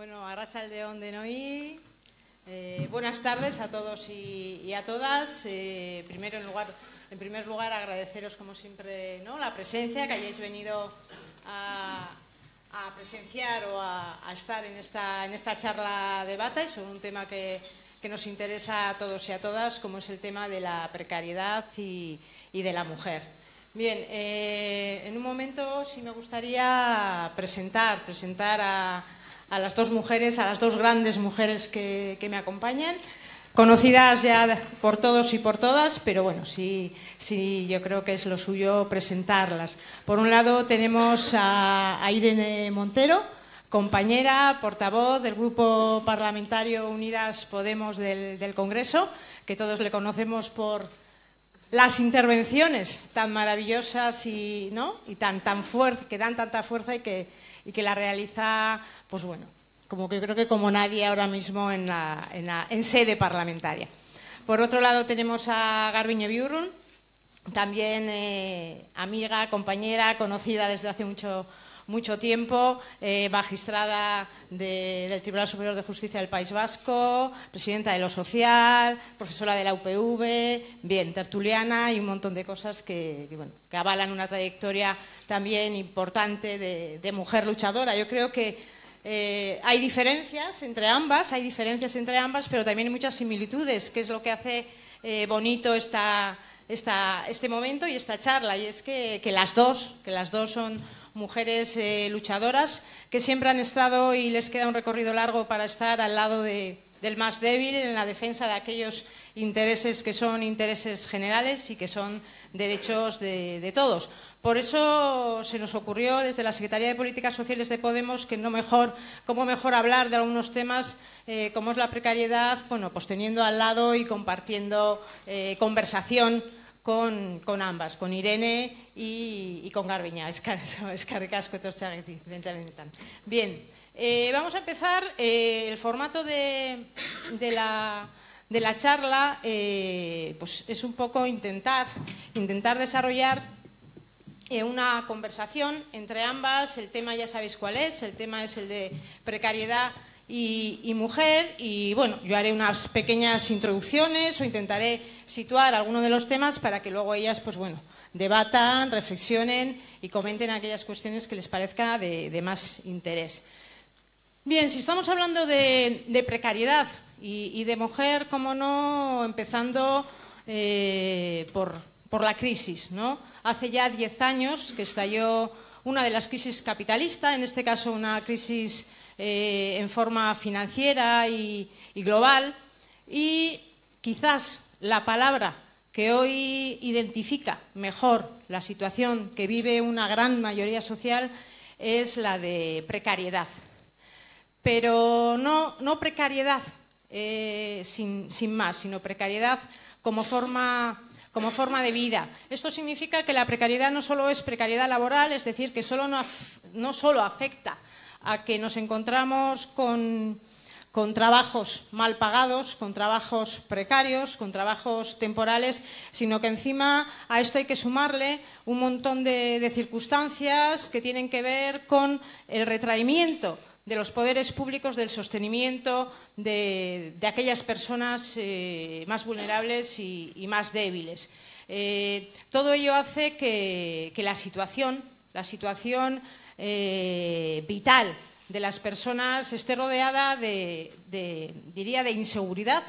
Bueno, León de Noí. Eh, buenas tardes a todos y, a todas. Eh, primero, en, lugar, en primer lugar, agradeceros, como siempre, ¿no? la presencia, que hayáis venido a, presenciar o a, estar en esta, en esta charla debate sobre un tema que, nos interesa a todos y a todas, como es el tema de la precariedad y, de la mujer. Bien, eh, en un momento sí me gustaría presentar, presentar a, a las dos mujeres, a las dos grandes mujeres que, que me acompañan, conocidas ya por todos y por todas, pero bueno, sí, sí, yo creo que es lo suyo presentarlas. Por un lado tenemos a, Irene Montero, compañera, portavoz del Grupo Parlamentario Unidas Podemos del, del Congreso, que todos le conocemos por las intervenciones tan maravillosas y, ¿no? y tan, tan fuerte, que dan tanta fuerza y que y que la realiza, pues bueno, como que creo que como nadie ahora mismo en, sede parlamentaria. Por otro lado tenemos a Garbiñe Biurun, también eh, amiga, compañera, conocida desde hace mucho tiempo mucho tiempo, eh, magistrada del Tribunal Superior de Justicia del País Vasco, presidenta de lo social, profesora de la UPV, bien, tertuliana y un montón de cosas que, avalan una trayectoria también importante de, mujer luchadora. Yo creo que eh, hay diferencias entre ambas, hay diferencias entre ambas, pero también hay muchas similitudes, que es lo que hace eh, bonito este momento y esta charla, y es que las dos, que las dos son mujeres eh, luchadoras que siempre han estado y les queda un recorrido largo para estar al lado del más débil en la defensa de aquellos intereses que son intereses generales y que son derechos de, todos. Por eso se nos ocurrió desde la Secretaría de Políticas Sociales de Podemos que no mejor, cómo mejor hablar de algunos temas eh, como es la precariedad, pues teniendo al lado y compartiendo eh, conversación con, con ambas, con Irene y, con Garbiña. Es este Bien, eh, vamos a empezar eh, el formato de, de, la, de la charla, eh, pues es un poco intentar, intentar desarrollar una conversación entre ambas. El tema ya sabéis cuál es, el tema es el de precariedad y, mujer. Y bueno, yo haré unas pequeñas introducciones o intentaré situar alguno de los temas para que luego ellas, pues bueno, debatan, reflexionen y comenten aquellas cuestiones que les parezca de, más interés. Bien, si estamos hablando de, precariedad y, de mujer, cómo no, empezando eh, por, la crisis. ¿no? Hace ya diez años que estalló una de las crisis capitalistas, en este caso una crisis eh, en forma financiera y, global. Y quizás la palabra que hoy identifica mejor la situación que vive una gran mayoría social es la de precariedad. Pero no, precariedad eh, sin, más, sino precariedad como forma, de vida. Esto significa que la precariedad no solo es precariedad laboral, es decir, que no, no solo afecta a que nos encontramos con, trabajos mal pagados, con trabajos precarios, con trabajos temporales, sino que encima a esto hay que sumarle un montón de, circunstancias que tienen que ver con el retraimiento de los poderes públicos, del sostenimiento de, aquellas personas eh, más vulnerables y, más débiles. Eh, todo ello hace que, que la situación, la situación eh, vital de las personas esté rodeada de, diría, de inseguridad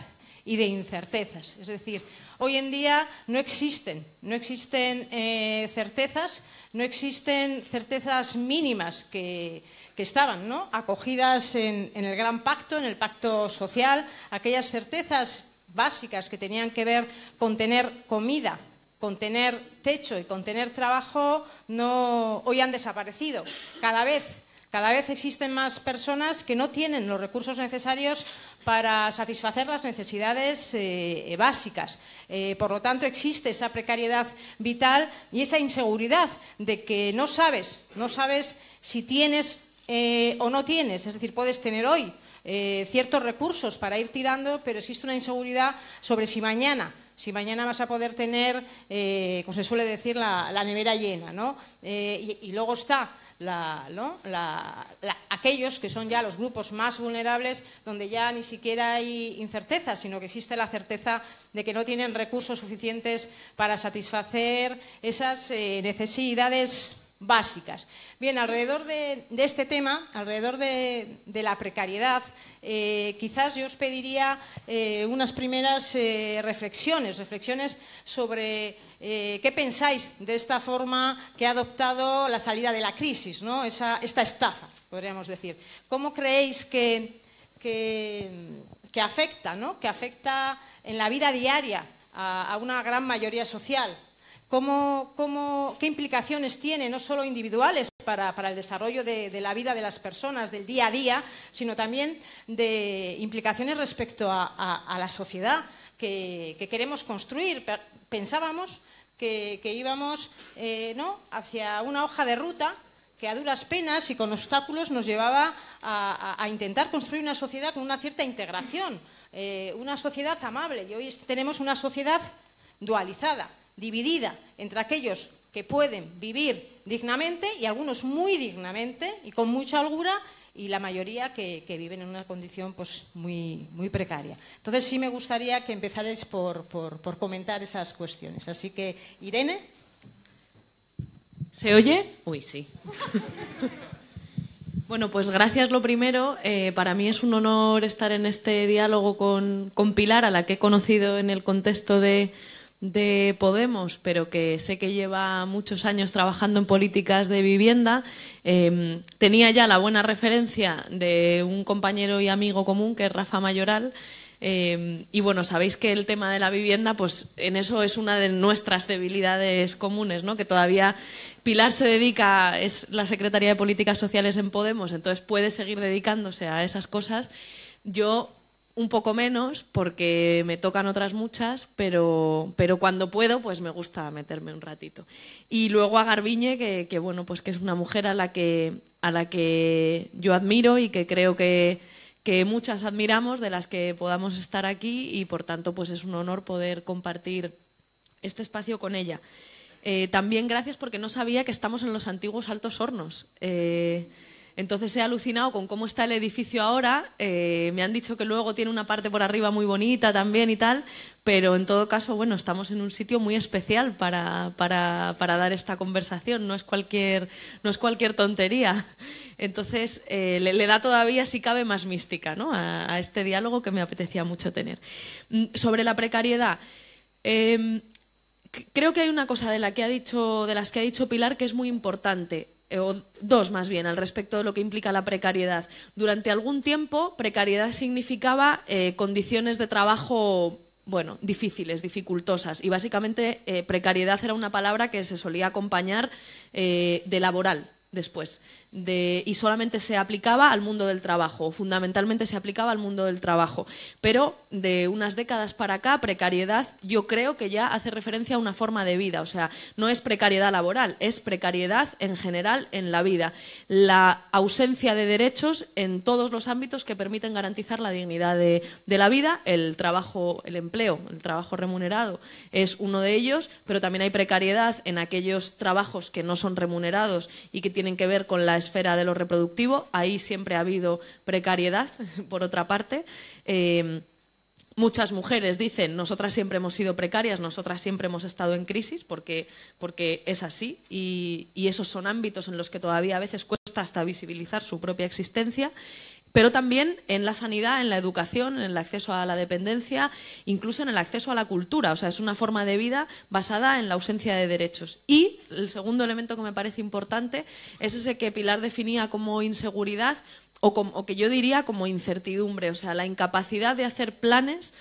y de incertezas. Es decir, hoy en día no existen, no existen eh, certezas, no existen certezas mínimas que, estaban ¿no? acogidas en, en el gran pacto, en el pacto social, aquellas certezas básicas que tenían que ver con tener comida, con tener techo y con tener trabajo no, hoy han desaparecido. Cada vez, cada vez existen más personas que no tienen los recursos necesarios para satisfacer las necesidades eh, eh, básicas. Eh, por lo tanto, existe esa precariedad vital y esa inseguridad de que no sabes, no sabes si tienes o no tienes. Es decir, puedes tener hoy ciertos recursos para ir tirando, pero existe una inseguridad sobre si mañana si mañana vas a poder tener, eh, como se suele decir, la, nevera llena, ¿no? Eh, y, luego está la, aquellos que son ya los grupos más vulnerables, donde ya ni siquiera hay incerteza, sino que existe la certeza de que no tienen recursos suficientes para satisfacer esas eh, necesidades básicas. Bien, alrededor de, este tema, alrededor de, la precariedad, eh, quizás yo os pediría eh, unas primeras eh, reflexiones, reflexiones sobre qué pensáis de esta forma que ha adoptado la salida de la crisis, ¿no? esta estafa, podríamos decir. ¿Cómo creéis que, que, afecta, ¿no? que afecta en la vida diaria a una gran mayoría social? qué implicaciones tiene, no solo individuales para, el desarrollo de, la vida de las personas, del día a día, sino también de implicaciones respecto a, la sociedad que, queremos construir. Pensábamos que, íbamos eh, hacia una hoja de ruta que a duras penas y con obstáculos nos llevaba a, intentar construir una sociedad con una cierta integración, eh, una sociedad amable. Y hoy tenemos una sociedad dualizada dividida entre aquellos que pueden vivir dignamente y algunos muy dignamente y con mucha holgura y la mayoría que, viven en una condición pues, muy, muy precaria. Entonces sí me gustaría que empezarais por, por, comentar esas cuestiones. Así que, Irene. ¿Se oye? Uy, sí. Bueno, pues gracias lo primero. Eh, para mí es un honor estar en este diálogo con, con Pilar, a la que he conocido en el contexto de de Podemos, pero que sé que lleva muchos años trabajando en políticas de vivienda, em, tenía ya la buena referencia de un compañero y amigo común, que es Rafa Mayoral. Em, y bueno, sabéis que el tema de la vivienda, pues en eso es una de nuestras debilidades comunes, ¿no? Que todavía Pilar se dedica, es la secretaría de Políticas Sociales en Podemos, entonces puede seguir dedicándose a esas cosas. Yo un poco menos porque me tocan otras muchas, pero, cuando puedo, pues me gusta meterme un ratito. Y luego a Garbiñe, que, bueno, pues que es una mujer a la que, a la que yo admiro y que creo que, que muchas admiramos, de las que podamos estar aquí, y por tanto, pues es un honor poder compartir este espacio con ella. Eh, también gracias porque no sabía que estamos en los antiguos altos hornos. Eh, entonces he alucinado con cómo está el edificio ahora. Eh, me han dicho que luego tiene una parte por arriba muy bonita también y tal, pero en todo caso, bueno, estamos en un sitio muy especial para, dar esta conversación. No es cualquier, tontería. Entonces eh, le, da todavía, si cabe, más mística ¿no? a, este diálogo que me apetecía mucho tener. Mm, sobre la precariedad. Em, creo que hay una cosa de la que ha dicho, de las que ha dicho Pilar que es muy importante. Eh, o dos más bien, al respecto de lo que implica la precariedad. Durante algún tiempo, precariedad significaba eh, condiciones de trabajo bueno, difíciles, dificultosas. Y básicamente eh, precariedad era una palabra que se solía acompañar de laboral después y solamente se aplicaba al mundo del trabajo, fundamentalmente se aplicaba al mundo del trabajo. Pero de unas décadas para acá, precariedad yo creo que ya hace referencia a una forma de vida, o sea, no es precariedad laboral, es precariedad en general en la vida. La ausencia de derechos en todos los ámbitos que permiten garantizar la dignidad de, la vida, el trabajo, el empleo, el trabajo remunerado es uno de ellos, pero también hay precariedad en aquellos trabajos que no son remunerados y que tienen que ver con la esfera de lo reproductivo. Ahí siempre ha habido precariedad, por otra parte. Eh, muchas mujeres dicen, nosotras siempre hemos sido precarias, nosotras siempre hemos estado en crisis, porque, porque es así. y esos son ámbitos en los que todavía a veces cuesta hasta visibilizar su propia existencia pero también en la sanidad, en la educación, en el acceso a la dependencia, incluso en el acceso a la cultura. O sea, es una forma de vida basada en la ausencia de derechos. Y el segundo elemento que me parece importante es ese que Pilar definía como inseguridad o, como, que yo diría como incertidumbre, o sea, la incapacidad de hacer planes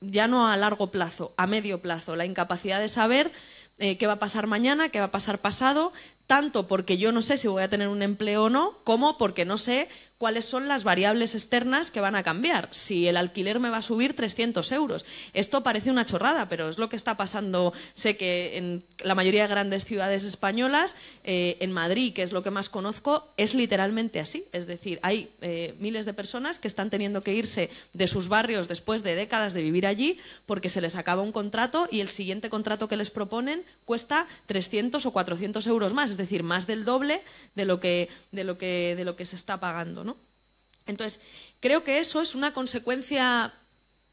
ya no a largo plazo, a medio plazo, la incapacidad de saber eh, qué va a pasar mañana, qué va a pasar pasado, tanto porque yo no sé si voy a tener un empleo o no, como porque no sé cuáles son las variables externas que van a cambiar. Si el alquiler me va a subir 300 euros. Esto parece una chorrada, pero es lo que está pasando. Sé que en la mayoría de grandes ciudades españolas, eh, en Madrid, que es lo que más conozco, es literalmente así. Es decir, hay eh, miles de personas que están teniendo que irse de sus barrios después de décadas de vivir allí porque se les acaba un contrato y el siguiente contrato que les proponen cuesta 300 o 400 euros más decir, más del doble de lo que, de lo que, de lo que se está pagando. ¿no? Entonces, creo que eso es una consecuencia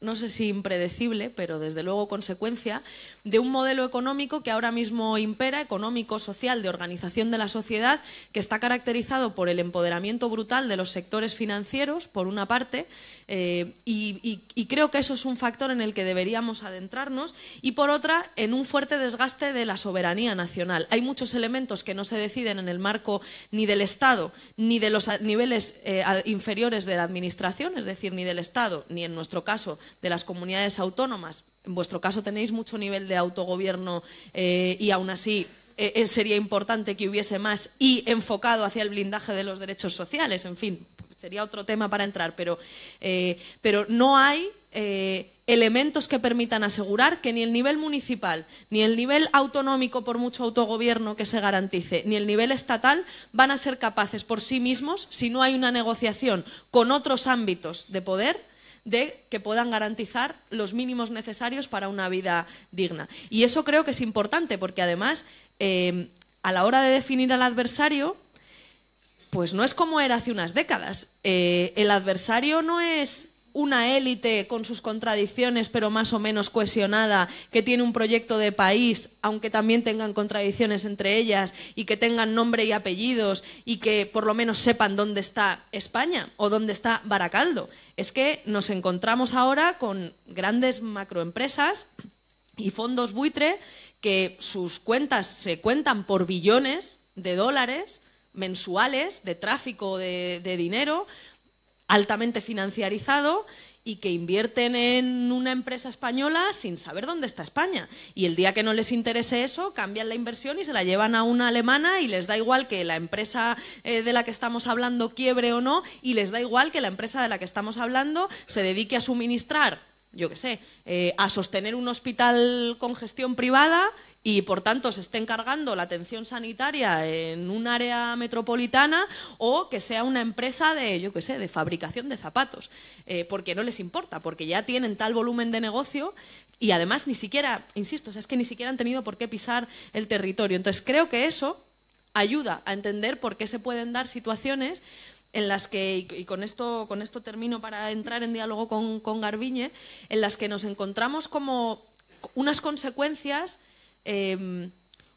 no sé si impredecible, pero desde luego consecuencia de un modelo económico que ahora mismo impera, económico, social, de organización de la sociedad, que está caracterizado por el empoderamiento brutal de los sectores financieros, por una parte, eh, y, creo que eso es un factor en el que deberíamos adentrarnos, y por otra, en un fuerte desgaste de la soberanía nacional. Hay muchos elementos que no se deciden en el marco ni del Estado, ni de los niveles eh, inferiores de la Administración, es decir, ni del Estado, ni en nuestro caso, de las comunidades autónomas. En vuestro caso tenéis mucho nivel de autogobierno eh, y aún así eh, eh, sería importante que hubiese más y enfocado hacia el blindaje de los derechos sociales. En fin, sería otro tema para entrar, pero no hay elementos que permitan asegurar que ni el nivel municipal, ni el nivel autonómico, por mucho autogobierno que se garantice, ni el nivel estatal van a ser capaces por sí mismos, si no hay una negociación con otros ámbitos de poder, de que puedan garantizar los mínimos necesarios para una vida digna. Y eso creo que es importante porque además em, a la hora de definir al adversario, pues no es como era hace unas décadas. Eh, el adversario no es una élite con sus contradicciones, pero más o menos cohesionada, que tiene un proyecto de país, aunque también tengan contradicciones entre ellas, y que tengan nombre y apellidos, y que por lo menos sepan dónde está España o dónde está Baracaldo. Es que nos encontramos ahora con grandes macroempresas y fondos buitre que sus cuentas se cuentan por billones de dólares mensuales de tráfico de, de dinero altamente financiarizado y que invierten en una empresa española sin saber dónde está España. Y el día que no les interese eso, cambian la inversión y se la llevan a una alemana y les da igual que la empresa eh, de la que estamos hablando quiebre o no, y les da igual que la empresa de la que estamos hablando se dedique a suministrar, yo qué sé, eh, a sostener un hospital con gestión privada y por tanto se estén encargando la atención sanitaria en un área metropolitana o que sea una empresa de, yo qué sé, de fabricación de zapatos, eh, porque no les importa, porque ya tienen tal volumen de negocio y además ni siquiera, insisto, es que ni siquiera han tenido por qué pisar el territorio. Entonces creo que eso ayuda a entender por qué se pueden dar situaciones en las que, y con esto, con esto termino para entrar en diálogo con, con Garbiñe, en las que nos encontramos como unas consecuencias Em,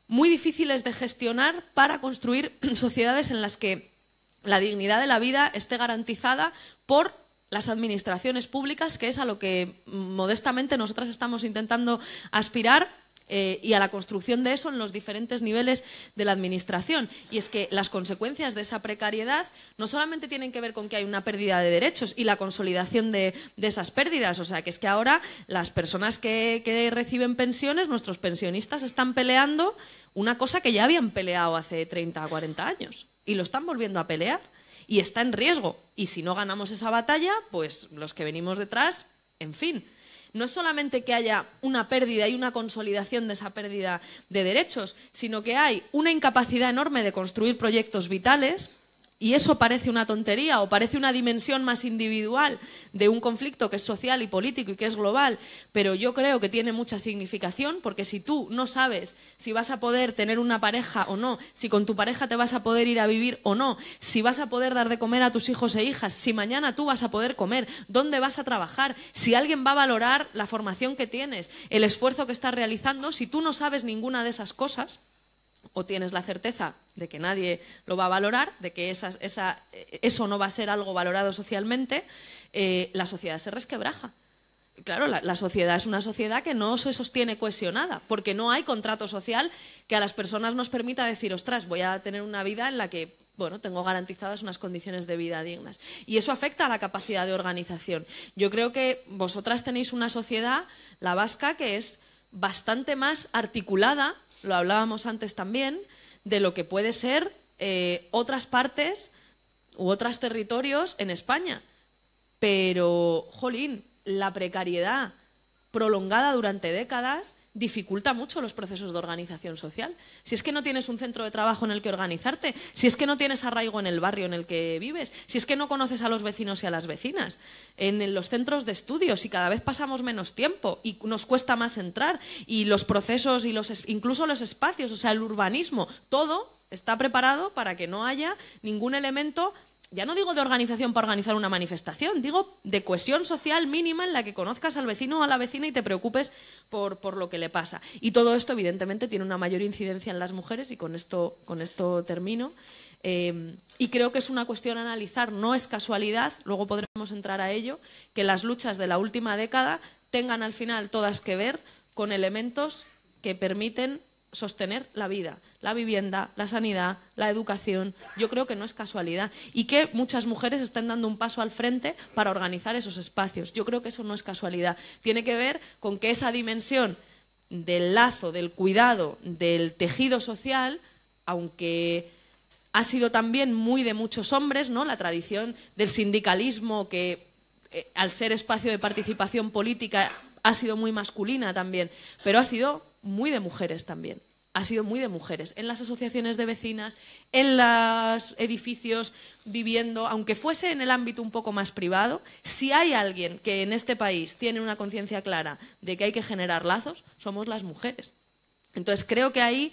muy difíciles de gestionar para construir sociedades en las que la dignidad de la vida esté garantizada por las administraciones públicas, que es a lo que modestamente nosotras estamos intentando aspirar eh, y a la construcción de eso en los diferentes niveles de la Administración. Y es que las consecuencias de esa precariedad no solamente tienen que ver con que hay una pérdida de derechos y la consolidación de, esas pérdidas, o sea, que es que ahora las personas que, que reciben pensiones, nuestros pensionistas, están peleando una cosa que ya habían peleado hace 30 o 40 años y lo están volviendo a pelear y está en riesgo. Y si no ganamos esa batalla, pues los que venimos detrás, en fin. No es solamente que haya una pérdida y una consolidación de esa pérdida de derechos, sino que hay una incapacidad enorme de construir proyectos vitales y eso parece una tontería o parece una dimensión más individual de un conflicto que es social y político y que es global, pero yo creo que tiene mucha significación porque si tú no sabes si vas a poder tener una pareja o no, si con tu pareja te vas a poder ir a vivir o no, si vas a poder dar de comer a tus hijos e hijas, si mañana tú vas a poder comer, dónde vas a trabajar, si alguien va a valorar la formación que tienes, el esfuerzo que estás realizando, si tú no sabes ninguna de esas cosas, o tienes la certeza de que nadie lo va a valorar, de que eh, eso no va a ser algo valorado socialmente, eh, la sociedad se resquebraja. Claro, la, sociedad es una sociedad que no se sostiene cohesionada, porque no hay contrato social que a las personas nos permita decir, ostras, voy a tener una vida en la que bueno, tengo garantizadas unas condiciones de vida dignas. Y eso afecta a la capacidad de organización. Yo creo que vosotras tenéis una sociedad, la vasca, que es bastante más articulada lo hablábamos antes también, de lo que puede ser eh, otras partes u otros territorios en España. Pero, jolín, la precariedad prolongada durante décadas dificulta mucho los procesos de organización social. Si es que no tienes un centro de trabajo en el que organizarte, si es que no tienes arraigo en el barrio en el que vives, si es que no conoces a los vecinos y a las vecinas, en los centros de estudios si cada vez pasamos menos tiempo y nos cuesta más entrar y los procesos y los incluso los espacios, o sea, el urbanismo, todo está preparado para que no haya ningún elemento ya no digo de organización para organizar una manifestación, digo de cohesión social mínima en la que conozcas al vecino o a la vecina y te preocupes por, lo que le pasa. Y todo esto, evidentemente, tiene una mayor incidencia en las mujeres, y con esto, con esto termino. Eh, y creo que es una cuestión a analizar, no es casualidad, luego podremos entrar a ello, que las luchas de la última década tengan al final todas que ver con elementos que permiten sostener la vida, la vivienda, la sanidad, la educación. Yo creo que no es casualidad. Y que muchas mujeres estén dando un paso al frente para organizar esos espacios. Yo creo que eso no es casualidad. Tiene que ver con que esa dimensión del lazo, del cuidado, del tejido social, aunque ha sido también muy de muchos hombres, ¿no? La tradición del sindicalismo que eh, al ser espacio de participación política ha sido muy masculina también, pero ha sido muy de mujeres también ha sido muy de mujeres, en las asociaciones de vecinas, en los edificios, viviendo, aunque fuese en el ámbito un poco más privado, si hay alguien que en este país tiene una conciencia clara de que hay que generar lazos, somos las mujeres. Entonces creo que ahí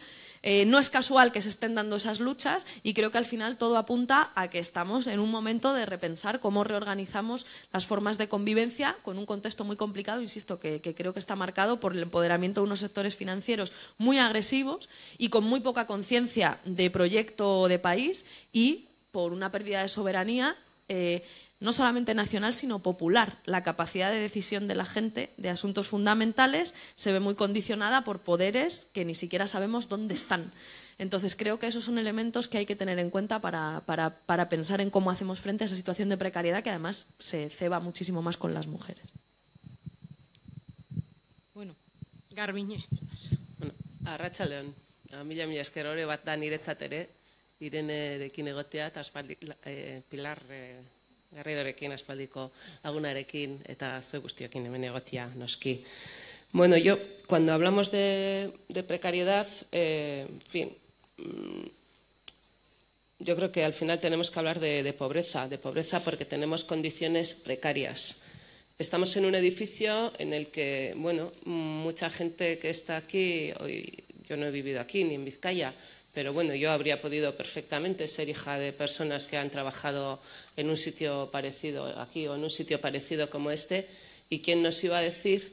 eh, no es casual que se estén dando esas luchas y creo que al final todo apunta a que estamos en un momento de repensar cómo reorganizamos las formas de convivencia con un contexto muy complicado, insisto, que, creo que está marcado por el empoderamiento de unos sectores financieros muy agresivos y con muy poca conciencia de proyecto de país y por una pérdida de soberanía. Eh, no solamente nacional, sino popular. La capacidad de decisión de la gente de asuntos fundamentales se ve muy condicionada por poderes que ni siquiera sabemos dónde están. Entonces, creo que esos son elementos que hay que tener en cuenta para, pensar en cómo hacemos frente a esa situación de precariedad que además se ceba muchísimo más con las mujeres. Bueno, Garbiñe. Bueno, León. A eh, Pilar eh, Garridorekin, aspaldiko lagunarekin eta zue guztiokin hemen egotia, noski. Bueno, yo, cuando hablamos de, precariedad, eh, en fin, mm, yo creo que al final tenemos que hablar de, de pobreza, de pobreza porque tenemos condiciones precarias. Estamos en un edificio en el que, bueno, mucha gente que está aquí, hoy, yo no he vivido aquí ni en Vizcaya, pero bueno, yo habría podido perfectamente ser hija de personas que han trabajado en un sitio parecido aquí o en un sitio parecido como este. ¿Y quién nos iba a decir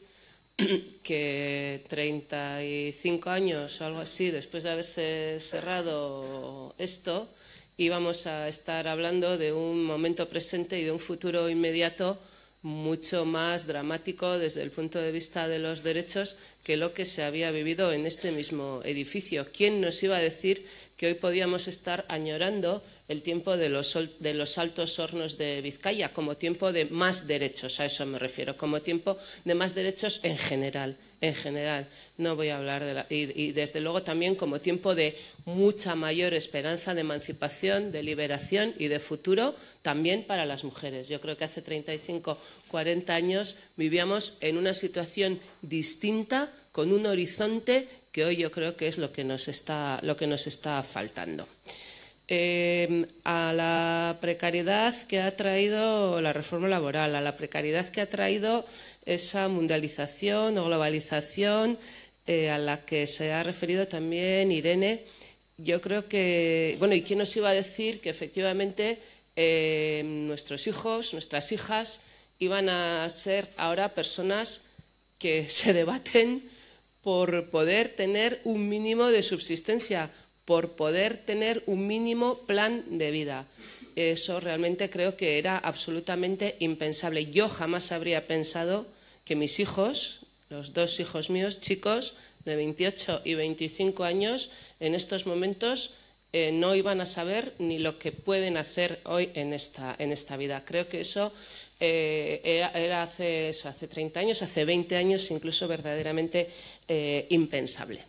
que 35 años o algo así después de haberse cerrado esto, íbamos a estar hablando de un momento presente y de un futuro inmediato? mucho más dramático desde el punto de vista de los derechos que lo que se había vivido en este mismo edificio. ¿Quién nos iba a decir que hoy podíamos estar añorando el tiempo de los, altos hornos de Vizcaya, como tiempo de más derechos, a eso me refiero, como tiempo de más derechos en general, en general. No voy a hablar de la, y, y desde luego también como tiempo de mucha mayor esperanza de emancipación, de liberación y de futuro también para las mujeres. Yo creo que hace 35, 40 años vivíamos en una situación distinta, con un horizonte que hoy yo creo que es lo que nos está, lo que nos está faltando. Em, a la precariedad que ha traído la reforma laboral, a la precariedad que ha traído esa mundialización o globalización eh, a la que se ha referido también Irene. Yo creo que, bueno, ¿y quién nos iba a decir que efectivamente em, nuestros hijos, nuestras hijas, iban a ser ahora personas que se debaten por poder tener un mínimo de subsistencia? por poder tener un mínimo plan de vida. Eso realmente creo que era absolutamente impensable. Yo jamás habría pensado que mis hijos, los dos hijos míos, chicos de 28 y 25 años, en estos momentos eh, no iban a saber ni lo que pueden hacer hoy en esta, en esta vida. Creo que eso eh, era, hace, 30 años, hace 20 años, incluso verdaderamente eh, impensable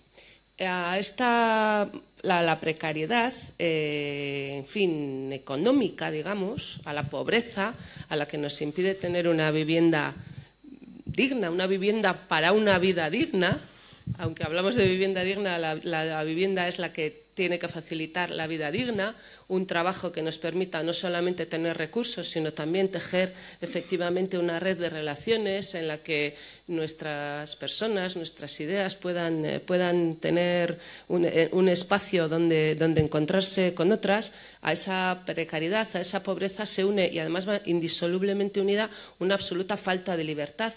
a esta la, precariedad, eh, en fin, económica, digamos, a la pobreza, a la que nos impide tener una vivienda digna, una vivienda para una vida digna, aunque hablamos de vivienda digna, la vivienda es la que tiene que facilitar la vida digna, un trabajo que nos permita no solamente tener recursos, sino también tejer efectivamente una red de relaciones en la que nuestras personas, nuestras ideas puedan, eh, tener eh, un, espacio donde, donde, encontrarse con otras. A esa precariedad, a esa pobreza se une y además va indisolublemente unida una absoluta falta de libertad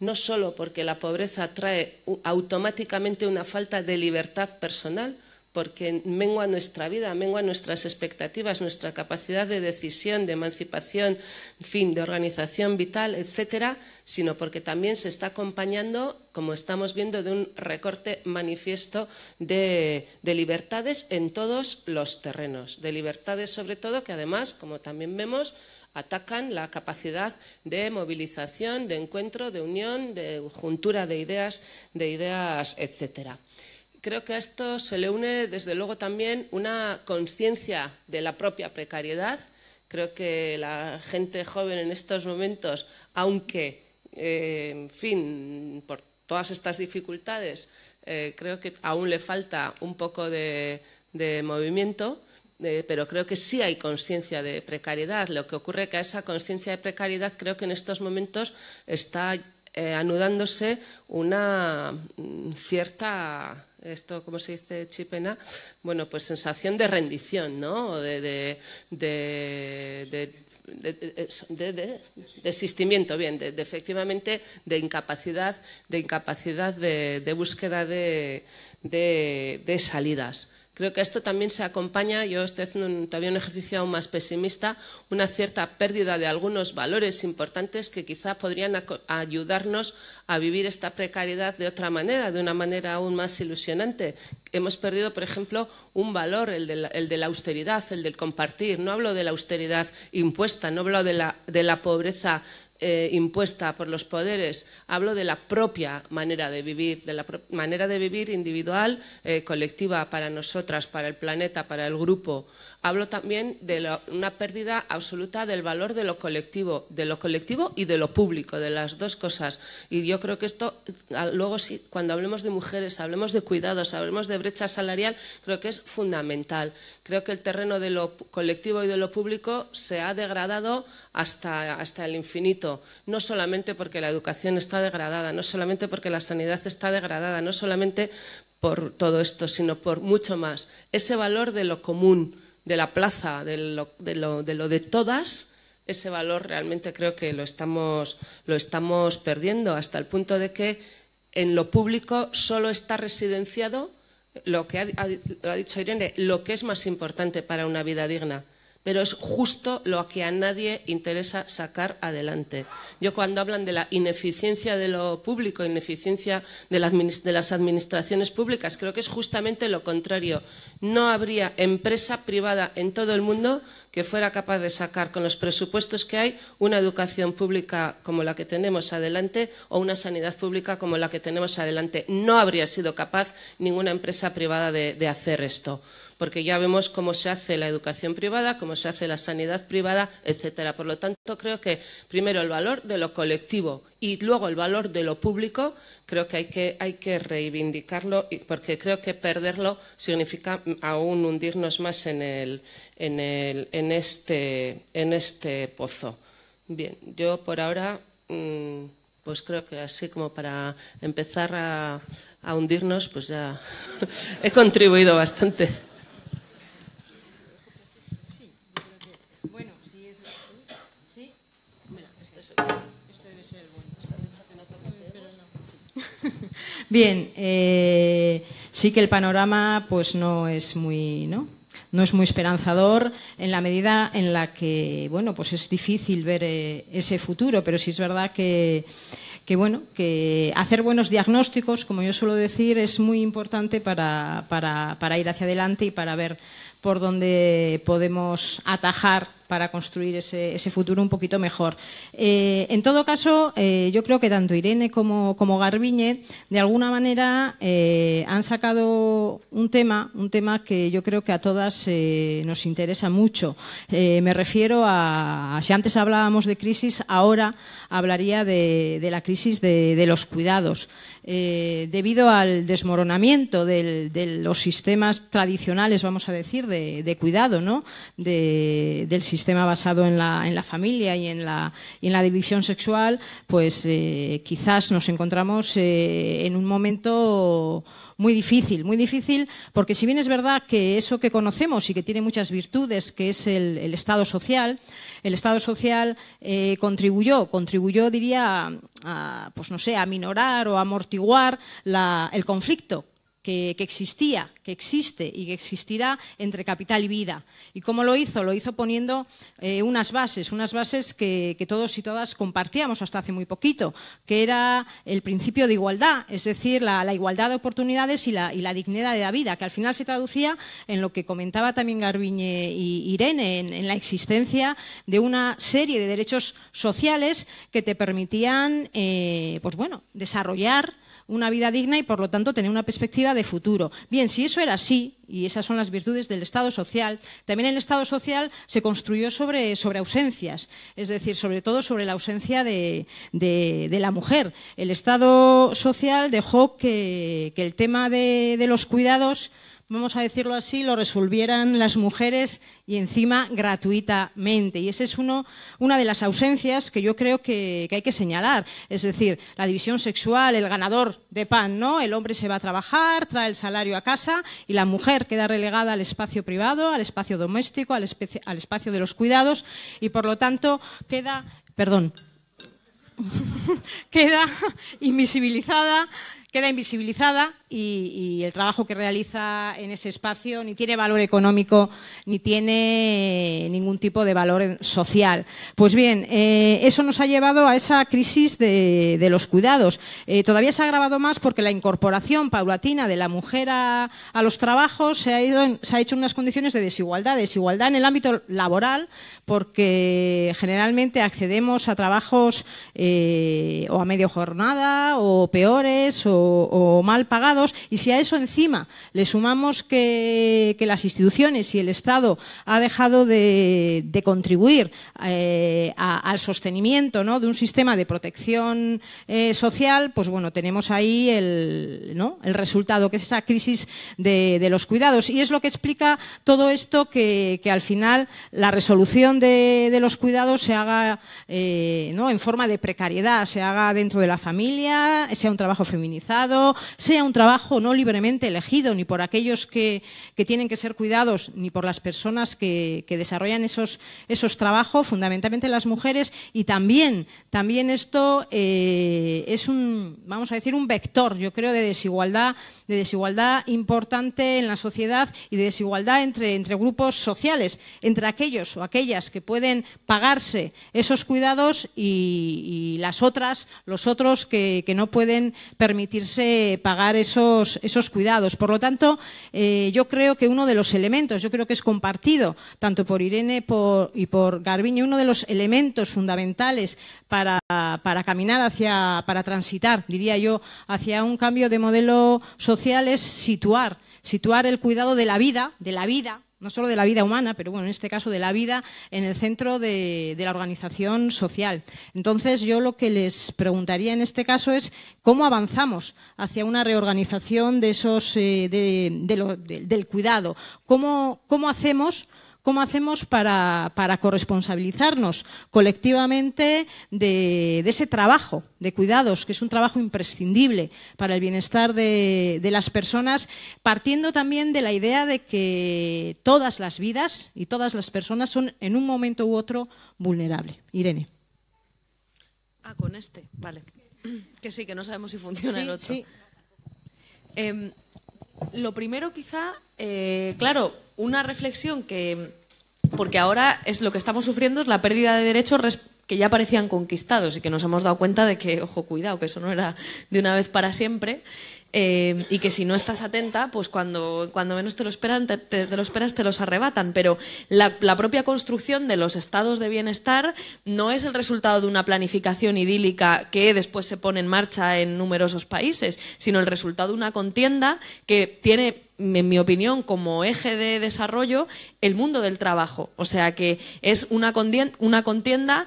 no solo porque la pobreza trae automáticamente una falta de libertad personal, porque mengua nuestra vida, mengua nuestras expectativas, nuestra capacidad de decisión, de emancipación, fin, de organización vital, etcétera, sino porque también se está acompañando, como estamos viendo, de un recorte manifiesto de, de libertades en todos los terrenos, de libertades sobre todo que además, como también vemos, atacan la capacidad de movilización, de encuentro, de unión, de juntura de ideas, de ideas, etcétera creo que a esto se le une, desde luego, también una conciencia de la propia precariedad. Creo que la gente joven en estos momentos, aunque, eh, en fin, por todas estas dificultades, eh, creo que aún le falta un poco de, movimiento, eh, pero creo que sí hay conciencia de precariedad. Lo que ocurre es que a esa conciencia de precariedad creo que en estos momentos está anudándose una mm, cierta esto como se dice chipena, bueno, pues sensación de rendición, ¿no? De, de, de desistimiento, bien, de, efectivamente de incapacidad, de incapacidad de, búsqueda de, salidas. Creo que esto también se acompaña, yo estoy haciendo un, todavía un ejercicio aún más pesimista, una cierta pérdida de algunos valores importantes que quizá podrían ayudarnos a vivir esta precariedad de otra manera, de una manera aún más ilusionante. Hemos perdido, por ejemplo, un valor, el de la, austeridad, el del compartir. No hablo de la austeridad impuesta, no hablo de la, de la pobreza eh, impuesta por los poderes, hablo de la propia manera de vivir, de la manera de vivir individual, eh, colectiva para nosotras, para el planeta, para el grupo, hablo también de una pérdida absoluta del valor de lo colectivo, de lo colectivo y de lo público, de las dos cosas. Y yo creo que esto, luego cuando hablemos de mujeres, hablemos de cuidados, hablemos de brecha salarial, creo que es fundamental. Creo que el terreno de lo colectivo y de lo público se ha degradado hasta el infinito, no solamente porque la educación está degradada, no solamente porque la sanidad está degradada, no solamente por todo esto, sino por mucho más. Ese valor de lo común de la plaza, de lo, de todas, ese valor realmente creo que lo estamos, lo estamos perdiendo hasta el punto de que en lo público solo está residenciado lo que ha, lo ha dicho Irene, lo que es más importante para una vida digna, pero es justo lo que a nadie interesa sacar adelante. Yo cuando hablan de la ineficiencia de lo público, ineficiencia de, las administraciones públicas, creo que es justamente lo contrario. No habría empresa privada en todo el mundo que fuera capaz de sacar con los presupuestos que hay una educación pública como la que tenemos adelante o una sanidad pública como la que tenemos adelante. No habría sido capaz ninguna empresa privada de, de hacer esto porque ya vemos cómo se hace la educación privada, cómo se hace la sanidad privada, etcétera. Por lo tanto, creo que primero el valor de lo colectivo y luego el valor de lo público, creo que hay que, hay que reivindicarlo, porque creo que perderlo significa aún hundirnos más en, el, en, el, en, este, en este pozo. Bien, yo por ahora. Mm, pues creo que así como para empezar a hundirnos, pues ya he contribuido bastante. Bien, eh, sí que el panorama pues no es muy, ¿no? no es muy esperanzador en la medida en la que bueno pues es difícil ver eh, ese futuro pero sí es verdad que, bueno que hacer buenos diagnósticos como yo suelo decir es muy importante para ir hacia adelante y para ver por dónde podemos atajar para construir ese, futuro un poquito mejor. Eh, en todo caso, eh, yo creo que tanto Irene como, como Garbiñe, de alguna manera, eh, han sacado un tema, un tema que yo creo que a todas nos interesa mucho. me refiero a, si antes hablábamos de crisis, ahora hablaría de, la crisis de, los cuidados. debido al desmoronamiento de los sistemas tradicionales, vamos a decir, de, de cuidado, ¿no? del sistema sistema basado en la, en la familia y en la, en la división sexual, pues eh, quizás nos encontramos eh, en un momento muy difícil, muy difícil, porque si bien es verdad que eso que conocemos y que tiene muchas virtudes, que es el, Estado social, el Estado social eh, contribuyó, contribuyó, diría, a, pues no sé, a minorar o amortiguar el conflicto que, existía, que existe y que existirá entre capital y vida. ¿Y cómo lo hizo? Lo hizo poniendo eh, unas bases, unas bases que, todos y todas compartíamos hasta hace muy poquito, que era el principio de igualdad, es decir, la, igualdad de oportunidades y la, dignidad de la vida, que al final se traducía en lo que comentaba también Garbiñe y Irene, en, la existencia de una serie de derechos sociales que te permitían, eh, pues bueno, desarrollar una vida digna y, por lo tanto, tener una perspectiva de futuro. Bien, si eso era así, y esas son las virtudes del Estado social, también el Estado social se construyó sobre, ausencias, es decir, sobre todo sobre la ausencia de, la mujer. El Estado social dejó que, el tema de los cuidados vamos a decirlo así, lo resolvieran las mujeres y encima gratuitamente. Y esa es una de las ausencias que yo creo que, hay que señalar. Es decir, la división sexual, el ganador de pan, ¿no? El hombre se va a trabajar, trae el salario a casa y la mujer queda relegada al espacio privado, al espacio doméstico, al, al espacio de los cuidados y por lo tanto queda, perdón, queda invisibilizada queda invisibilizada y, el trabajo que realiza en ese espacio ni tiene valor económico ni tiene ningún tipo de valor social. Pues bien, eh, eso nos ha llevado a esa crisis de, los cuidados. Eh, todavía se ha agravado más porque la incorporación paulatina de la mujer a, los trabajos se ha, ido se ha hecho en unas condiciones de desigualdad, desigualdad en el ámbito laboral porque generalmente accedemos a trabajos eh, o a medio jornada o peores o mal pagados. Y si a eso encima le sumamos que, las instituciones y el Estado ha dejado de, contribuir eh, al sostenimiento de un sistema de protección eh, social, pues bueno, tenemos ahí el, resultado, que es esa crisis de, los cuidados. Y es lo que explica todo esto que, al final la resolución de, los cuidados se haga eh, en forma de precariedad, se haga dentro de la familia, sea un trabajo feminizado sea un trabajo no libremente elegido, ni por aquellos que, tienen que ser cuidados, ni por las personas que, desarrollan esos, esos trabajos, fundamentalmente las mujeres, y también, también esto eh, es un, vamos a decir, un vector, yo creo, de desigualdad, de desigualdad importante en la sociedad y de desigualdad entre, entre grupos sociales, entre aquellos o aquellas que pueden pagarse esos cuidados y, las otras, los otros que, que no pueden permitirse pagar esos, esos cuidados. Por lo tanto, eh, yo creo que uno de los elementos, yo creo que es compartido tanto por Irene por, y por Garbiño, uno de los elementos fundamentales para, para caminar hacia, para transitar, diría yo, hacia un cambio de modelo social es situar situar el cuidado de la vida, de la vida, no solo de la vida humana, pero bueno, en este caso de la vida en el centro de, la organización social. Entonces, yo lo que les preguntaría en este caso es cómo avanzamos hacia una reorganización de esos, eh, del cuidado, cómo hacemos ¿Cómo hacemos para, corresponsabilizarnos colectivamente de, ese trabajo de cuidados, que es un trabajo imprescindible para el bienestar de, las personas, partiendo también de la idea de que todas las vidas y todas las personas son en un momento u otro vulnerables? Irene. Ah, con este, vale. Que sí, que no sabemos si funciona el otro. Sí. Em, lo primero quizá, eh, claro, una reflexión que, porque ahora es lo que estamos sufriendo es la pérdida de derechos que ya parecían conquistados y que nos hemos dado cuenta de que, ojo, cuidado, que eso no era de una vez para siempre. Eh, y que si no estás atenta, pues cuando, cuando menos te lo esperan, te, lo esperas, te los arrebatan. Pero la, propia construcción de los estados de bienestar no es el resultado de una planificación idílica que después se pone en marcha en numerosos países, sino el resultado de una contienda que tiene en mi opinión, como eje de desarrollo, el mundo del trabajo. O sea que es una contienda, una contienda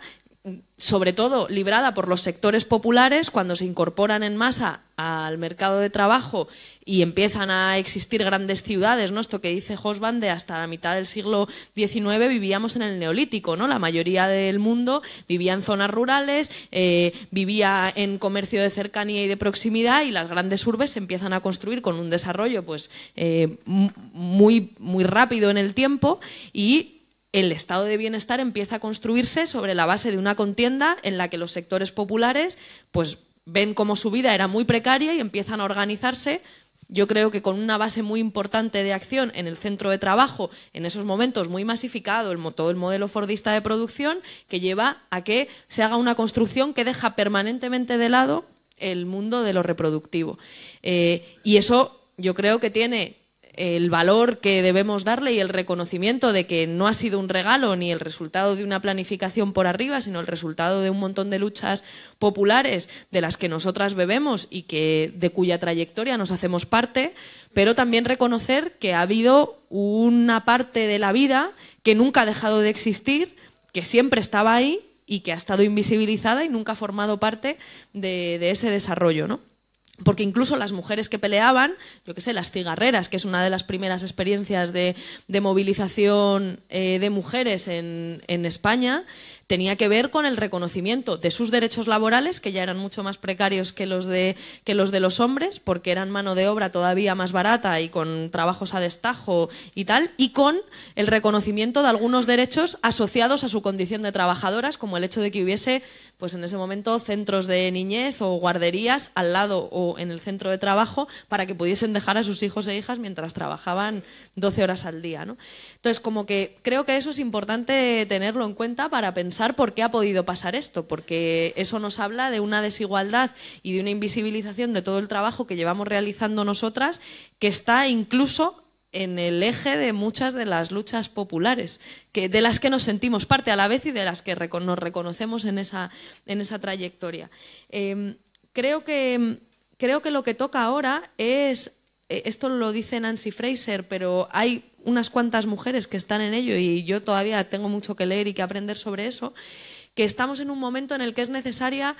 sobre todo librada por los sectores populares, cuando se incorporan en masa al mercado de trabajo y empiezan a existir grandes ciudades, ¿no? Esto que dice Hosband de hasta la mitad del siglo XIX vivíamos en el Neolítico, ¿no? La mayoría del mundo vivía en zonas rurales, eh, vivía en comercio de cercanía y de proximidad y las grandes urbes se empiezan a construir con un desarrollo pues eh, muy, muy rápido en el tiempo y el estado de bienestar empieza a construirse sobre la base de una contienda en la que los sectores populares pues ven cómo su vida era muy precaria y empiezan a organizarse yo creo que con una base muy importante de acción en el centro de trabajo, en esos momentos muy masificado, el, todo el modelo fordista de producción, que lleva a que se haga una construcción que deja permanentemente de lado el mundo de lo reproductivo. Eh, y eso yo creo que tiene el valor que debemos darle y el reconocimiento de que no ha sido un regalo ni el resultado de una planificación por arriba, sino el resultado de un montón de luchas populares de las que nosotras bebemos y que de cuya trayectoria nos hacemos parte, pero también reconocer que ha habido una parte de la vida que nunca ha dejado de existir, que siempre estaba ahí y que ha estado invisibilizada y nunca ha formado parte de, ese desarrollo, ¿no? porque incluso las mujeres que peleaban, yo qué sé, las cigarreras, que es una de las primeras experiencias de, movilización eh, de mujeres en, en, España, tenía que ver con el reconocimiento de sus derechos laborales, que ya eran mucho más precarios que los que los, de los hombres, porque eran mano de obra todavía más barata y con trabajos a destajo y tal, y con el reconocimiento de algunos derechos asociados a su condición de trabajadoras, como el hecho de que hubiese pues en ese momento centros de niñez o guarderías al lado o en el centro de trabajo para que pudiesen dejar a sus hijos e hijas mientras trabajaban 12 horas al día. ¿no? Entonces, como que creo que eso es importante tenerlo en cuenta para pensar por qué ha podido pasar esto, porque eso nos habla de una desigualdad y de una invisibilización de todo el trabajo que llevamos realizando nosotras que está incluso en el eje de muchas de las luchas populares, de las que nos sentimos parte a la vez y de las que nos reconocemos en esa, trayectoria. Em, creo que lo que toca ahora es, eh, esto lo dice Nancy Fraser, pero hay unas cuantas mujeres que están en ello y yo todavía tengo mucho que leer y que aprender sobre eso, que estamos en un momento en el que es necesaria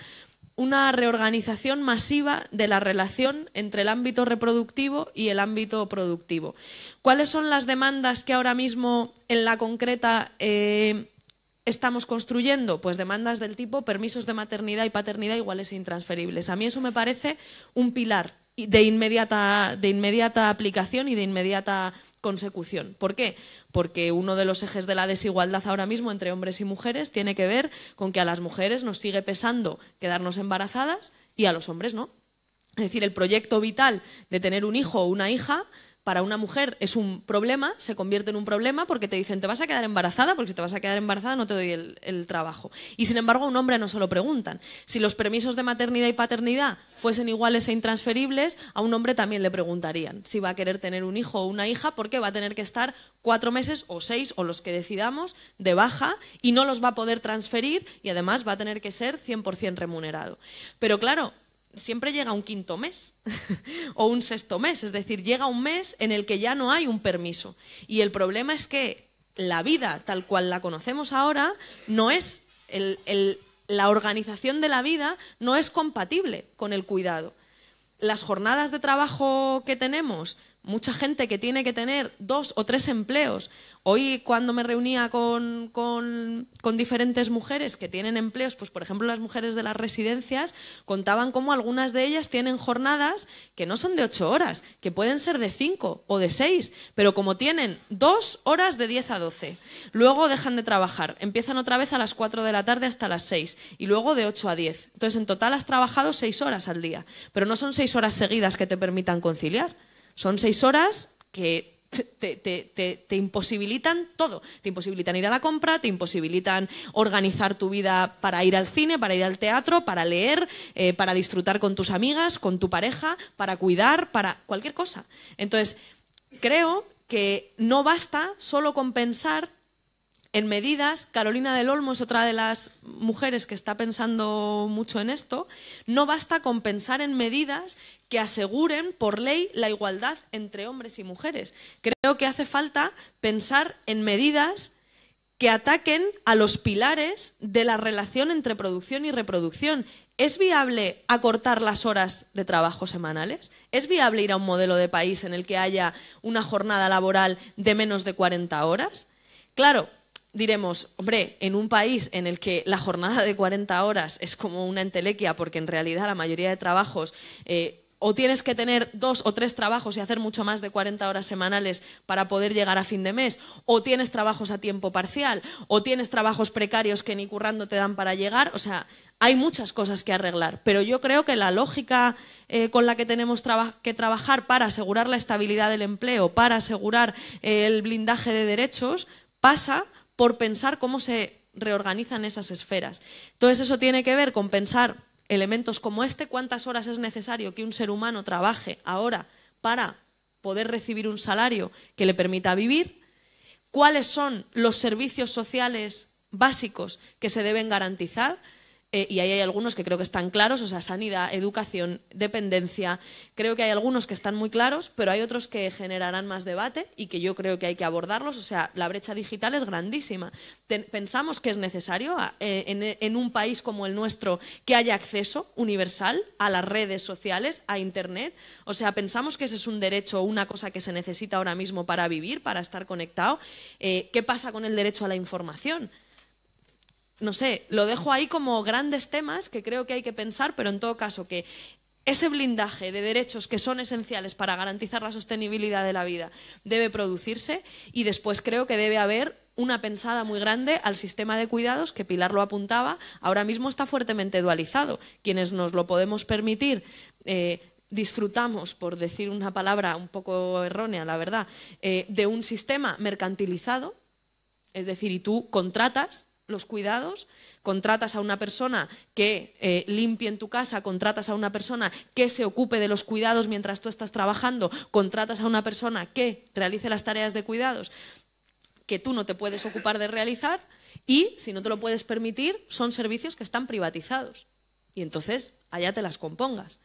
una reorganización masiva de la relación entre el ámbito reproductivo y el ámbito productivo. ¿Cuáles son las demandas que ahora mismo en la concreta eh, estamos construyendo? Pues demandas del tipo permisos de maternidad y paternidad iguales e intransferibles. A mí eso me parece un pilar de inmediata, de inmediata aplicación y de inmediata consecución. ¿Por qué? Porque uno de los ejes de la desigualdad ahora mismo entre hombres y mujeres tiene que ver con que a las mujeres nos sigue pesando quedarnos embarazadas y a los hombres no. Es decir, el proyecto vital de tener un hijo o una hija para una mujer es un problema, se convierte en un problema porque te dicen, te vas a quedar embarazada, porque si te vas a quedar embarazada no te doy el, trabajo. Y sin embargo, a un hombre no se lo preguntan. Si los permisos de maternidad y paternidad fuesen iguales e intransferibles, a un hombre también le preguntarían si va a querer tener un hijo o una hija, porque va a tener que estar cuatro meses o seis o los que decidamos de baja y no los va a poder transferir y además va a tener que ser 100% remunerado. Pero claro, siempre llega un quinto mes o un sexto mes, es decir, llega un mes en el que ya no hay un permiso. Y el problema es que la vida tal cual la conocemos ahora no es la organización de la vida no es compatible con el cuidado. Las jornadas de trabajo que tenemos mucha gente que tiene que tener dos o tres empleos. Hoy cuando me reunía con, diferentes mujeres que tienen empleos, pues por ejemplo las mujeres de las residencias contaban cómo algunas de ellas tienen jornadas que no son de ocho horas, que pueden ser de cinco o de seis, pero como tienen dos horas de diez a doce, luego dejan de trabajar, empiezan otra vez a las cuatro de la tarde hasta las seis y luego de ocho a diez. Entonces en total has trabajado seis horas al día, pero no son seis horas seguidas que te permitan conciliar. Son seis horas que te, imposibilitan todo. Te imposibilitan ir a la compra, te imposibilitan organizar tu vida para ir al cine, para ir al teatro, para leer, eh, para disfrutar con tus amigas, con tu pareja, para cuidar, para cualquier cosa. Entonces, creo que no basta solo con pensar en medidas, Carolina del Olmo es otra de las mujeres que está pensando mucho en esto. No basta con pensar en medidas que aseguren por ley la igualdad entre hombres y mujeres. Creo que hace falta pensar en medidas que ataquen a los pilares de la relación entre producción y reproducción. ¿Es viable acortar las horas de trabajo semanales? ¿Es viable ir a un modelo de país en el que haya una jornada laboral de menos de 40 horas? Claro, diremos, hombre, en un país en el que la jornada de 40 horas es como una entelequia, porque en realidad la mayoría de trabajos eh, o tienes que tener dos o tres trabajos y hacer mucho más de 40 horas semanales para poder llegar a fin de mes, o tienes trabajos a tiempo parcial, o tienes trabajos precarios que ni currando te dan para llegar, o sea, hay muchas cosas que arreglar, pero yo creo que la lógica eh, con la que tenemos que trabajar para asegurar la estabilidad del empleo, para asegurar eh, el blindaje de derechos, pasa por pensar cómo se reorganizan esas esferas. Entonces eso tiene que ver con pensar elementos como este, cuántas horas es necesario que un ser humano trabaje ahora para poder recibir un salario que le permita vivir, cuáles son los servicios sociales básicos que se deben garantizar, eh, y ahí hay algunos que creo que están claros, o sea, sanidad, educación, dependencia. Creo que hay algunos que están muy claros, pero hay otros que generarán más debate y que yo creo que hay que abordarlos. O sea, la brecha digital es grandísima. pensamos que es necesario eh, en, un país como el nuestro que haya acceso universal a las redes sociales, a Internet. O sea, pensamos que ese es un derecho, una cosa que se necesita ahora mismo para vivir, para estar conectado. Eh, ¿Qué pasa con el derecho a la información? no sé, lo dejo ahí como grandes temas que creo que hay que pensar, pero en todo caso que ese blindaje de derechos que son esenciales para garantizar la sostenibilidad de la vida debe producirse y después creo que debe haber una pensada muy grande al sistema de cuidados que Pilar lo apuntaba. Ahora mismo está fuertemente dualizado. Quienes nos lo podemos permitir. Eh, disfrutamos, por decir una palabra un poco errónea, la verdad, eh, de un sistema mercantilizado, es decir, y tú contratas los cuidados, contratas a una persona que eh, limpie en tu casa, contratas a una persona que se ocupe de los cuidados mientras tú estás trabajando, contratas a una persona que realice las tareas de cuidados que tú no te puedes ocupar de realizar y, si no te lo puedes permitir, son servicios que están privatizados. Y entonces, allá te las compongas.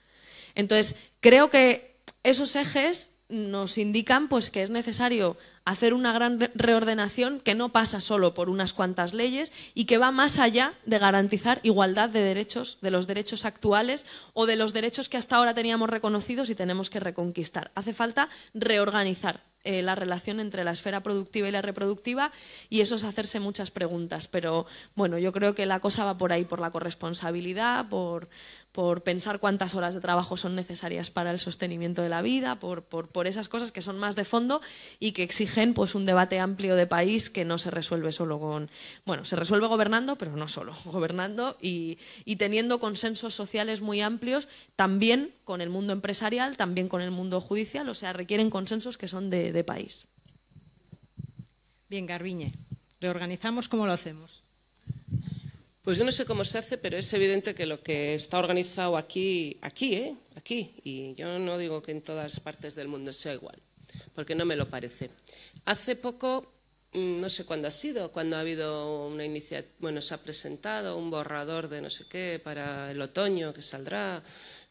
Entonces, creo que esos ejes nos indican pues, que es necesario hacer una gran reordenación que no pasa solo por unas cuantas leyes y que va más allá de garantizar igualdad de derechos, de los derechos actuales o de los derechos que hasta ahora teníamos reconocidos y tenemos que reconquistar. Hace falta reorganizar eh, la relación entre la esfera productiva y la reproductiva y eso es hacerse muchas preguntas. Pero bueno, yo creo que la cosa va por ahí, por la corresponsabilidad, por, por pensar cuántas horas de trabajo son necesarias para el sostenimiento de la vida, por, por, esas cosas que son más de fondo y que exigen pues un debate amplio de país que no se resuelve solo con bueno, se resuelve gobernando, pero no solo, gobernando y, teniendo consensos sociales muy amplios también con el mundo empresarial, también con el mundo judicial, o sea, requieren consensos que son de, de país. Bien, Garbiñe, reorganizamos cómo lo hacemos. Pues yo no sé cómo se hace, pero es evidente que lo que está organizado aquí, aquí, ¿eh? Aquí, y yo no digo que en todas partes del mundo sea igual, porque no me lo parece. Hace poco, mm, no sé cuándo ha sido, cuando ha habido una iniciativa, bueno, se ha presentado un borrador de no sé qué para el otoño que saldrá,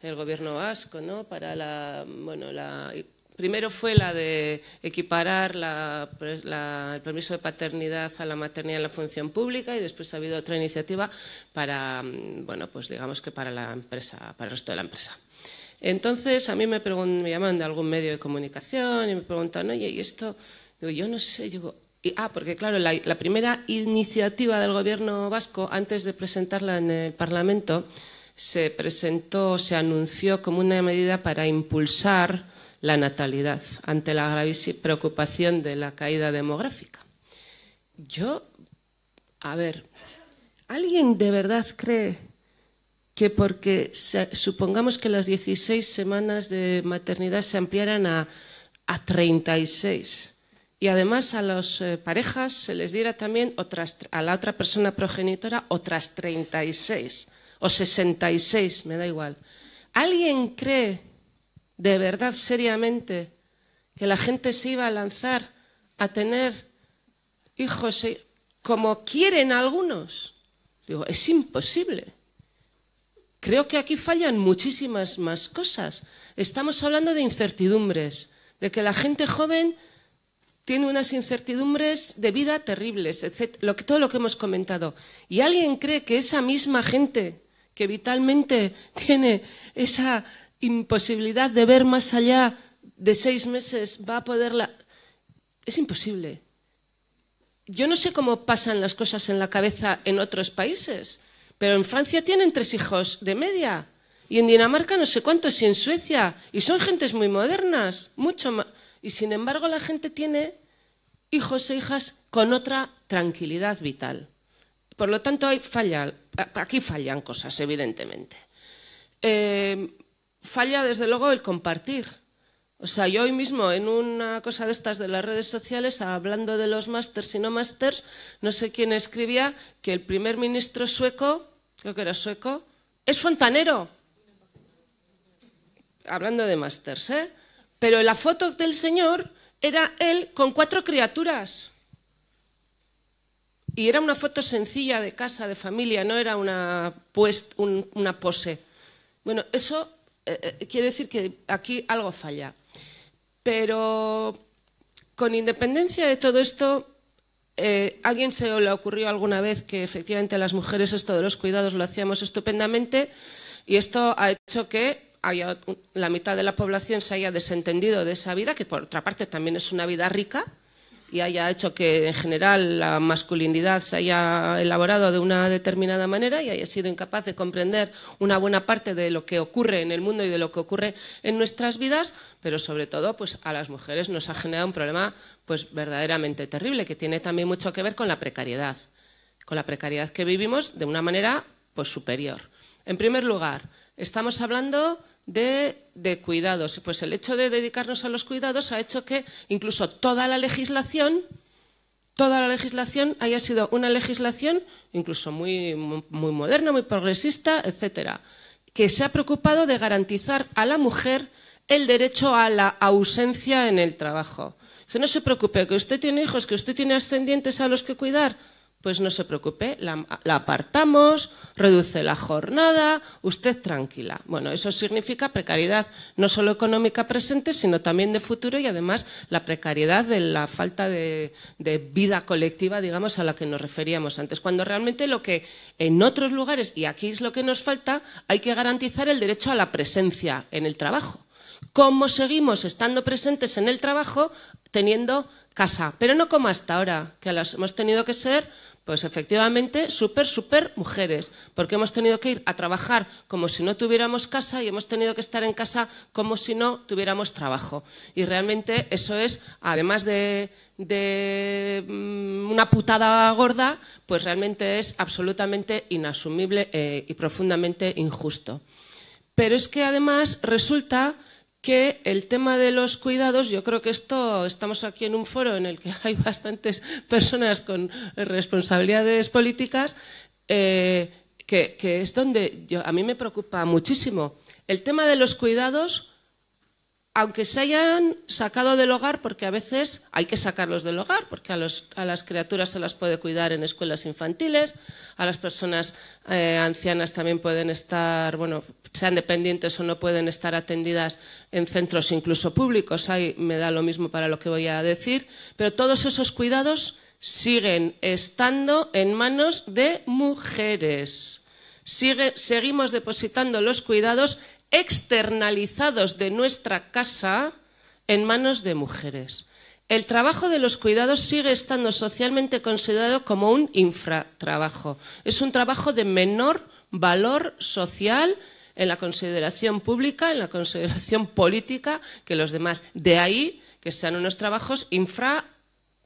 el gobierno vasco, ¿no? Para la, bueno, la Primero fue la de equiparar el permiso de paternidad a la maternidad en la función pública y después ha habido otra iniciativa para, mm, bueno, pues digamos que para la empresa, para el resto de la empresa. Entonces a mí me, me llaman de algún medio de comunicación y me preguntan, oye, ¿y esto? yo no sé, digo, y, ah, porque claro, la, primera iniciativa del gobierno vasco, antes de presentarla en el Parlamento, se presentó, se anunció como una medida para impulsar la natalidad ante la gravísima preocupación de la caída demográfica. Yo, a ver, ¿alguien de verdad cree que porque supongamos que las 16 semanas de maternidad se ampliaran a, a 36 y además a las eh, parejas se les diera también a la otra persona progenitora otras 36 o 66, me da igual. ¿Alguien cree de verdad seriamente que la gente se iba a lanzar a tener hijos eh, como quieren algunos. Digo, es imposible. Creo que aquí fallan muchísimas más cosas. Estamos hablando de incertidumbres, de que la gente joven tiene unas incertidumbres de vida terribles, etc. todo lo que hemos comentado. ¿Y alguien cree que esa misma gente que vitalmente tiene esa imposibilidad de ver más allá de seis meses, va a poderla... Es imposible. Yo no sé cómo pasan las cosas en la cabeza en otros países, pero en Francia tienen tres hijos de media y en Dinamarca no sé cuántos y en Suecia y son gentes muy modernas, mucho más. Y sin embargo la gente tiene hijos e hijas con otra tranquilidad vital. Por lo tanto, hay falla, aquí fallan cosas, evidentemente. Eh, falla desde luego el compartir. O sea, yo hoy mismo en una cosa de estas de las redes sociales, hablando de los másters y no másters, no sé quién escribía que el primer ministro sueco, creo que era sueco, es fontanero. Hablando de másters, ¿eh? Pero la foto del señor era él con cuatro criaturas. Y era una foto sencilla de casa, de familia, no era una, una pose. Bueno, eso eh, eh, quiere decir que aquí algo falla. Pero con independencia de todo esto, eh, alguien se le ocurrió alguna vez que efectivamente las mujeres esto de los cuidados lo hacíamos estupendamente y esto ha hecho que la mitad de la población se haya desentendido de esa vida, que por otra parte también es una vida rica, y haya hecho que en general la masculinidad se haya elaborado de una determinada manera y haya sido incapaz de comprender una buena parte de lo que ocurre en el mundo y de lo que ocurre en nuestras vidas, pero sobre todo pues, a las mujeres nos ha generado un problema pues verdaderamente terrible que tiene también mucho que ver con la precariedad, con la precariedad que vivimos de una manera pues superior. En primer lugar, estamos hablando de, cuidados cuidados. Pues el hecho de dedicarnos a los cuidados ha hecho que incluso toda la legislación, toda la legislación haya sido una legislación incluso muy, muy moderna, muy progresista, etcétera, que se ha preocupado de garantizar a la mujer el derecho a la ausencia en el trabajo. no se preocupe, que usted tiene hijos, que usted tiene ascendientes a los que cuidar. Pues no se preocupe, la, apartamos, reduce la jornada, usted tranquila. Bueno, eso significa precariedad no solo económica presente, sino también de futuro y además la precariedad de la falta de, vida colectiva, digamos, a la que nos referíamos antes. Cuando realmente lo que en otros lugares, y aquí es lo que nos falta, hay que garantizar el derecho a la presencia en el trabajo. ¿Cómo seguimos estando presentes en el trabajo teniendo casa? Pero no como hasta ahora, que hemos tenido que ser pues efectivamente, súper, súper mujeres, porque hemos tenido que ir a trabajar como si no tuviéramos casa y hemos tenido que estar en casa como si no tuviéramos trabajo. Y realmente eso es, además de, mm, una putada gorda, pues realmente es absolutamente inasumible eh, y profundamente injusto. Pero es que además resulta que el tema de los cuidados, yo creo que esto, estamos aquí en un foro en el que hay bastantes personas con responsabilidades políticas, eh, que, que, es donde yo, a mí me preocupa muchísimo. El tema de los cuidados aunque se hayan sacado del hogar, porque a veces hay que sacarlos del hogar, porque a, las criaturas se las puede cuidar en escuelas infantiles, a las personas eh, ancianas también pueden estar, bueno, sean dependientes o no pueden estar atendidas en centros incluso públicos, ahí me da lo mismo para lo que voy a decir, pero todos esos cuidados siguen estando en manos de mujeres. seguimos depositando los cuidados externalizados de nuestra casa en manos de mujeres. El trabajo de los cuidados sigue estando socialmente considerado como un infratrabajo. Es un trabajo de menor valor social en la consideración pública, en la consideración política que los demás. De ahí que sean unos trabajos infrapagados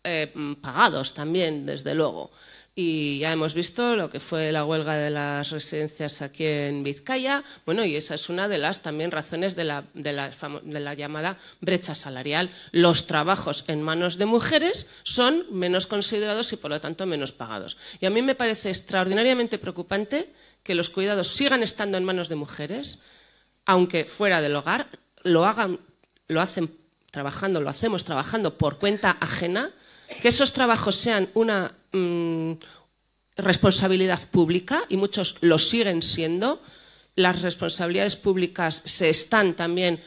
eh, también, desde luego y ya hemos visto lo que fue la huelga de las residencias aquí en Vizcaya. Bueno, y esa es una de las también razones de la, de la llamada brecha salarial. Los trabajos en manos de mujeres son menos considerados y, por lo tanto, menos pagados. Y a mí me parece extraordinariamente preocupante que los cuidados sigan estando en manos de mujeres, aunque fuera del hogar, lo, hagan, lo hacen trabajando, lo hacemos trabajando por cuenta ajena que esos trabajos sean una mm, responsabilidad pública, y muchos lo siguen siendo, las responsabilidades públicas se están también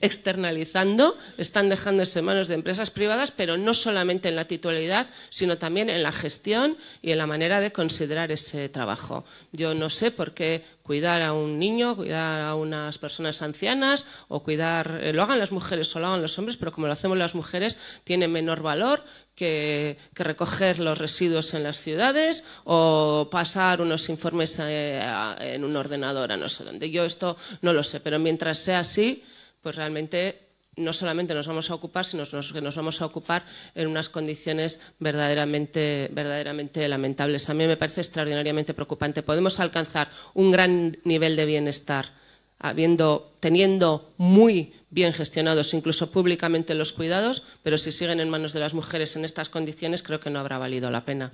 externalizando, están dejándose en manos de empresas privadas, pero no solamente en la titularidad, sino también en la gestión y en la manera de considerar ese trabajo. Yo no sé por qué cuidar a un niño, cuidar a unas personas ancianas o cuidar, eh, lo hagan las mujeres o lo hagan los hombres, pero como lo hacemos las mujeres, tiene menor valor que, recoger los residuos en las ciudades o pasar unos informes eh, en un ordenador a no sé dónde. Yo esto no lo sé, pero mientras sea así, pues realmente no solamente nos vamos a ocupar, sino que nos vamos a ocupar en unas condiciones verdaderamente, verdaderamente lamentables. A mí me parece extraordinariamente preocupante. Podemos alcanzar un gran nivel de bienestar habiendo, teniendo muy bien gestionados incluso públicamente los cuidados, pero si siguen en manos de las mujeres en estas condiciones, creo que no habrá valido la pena.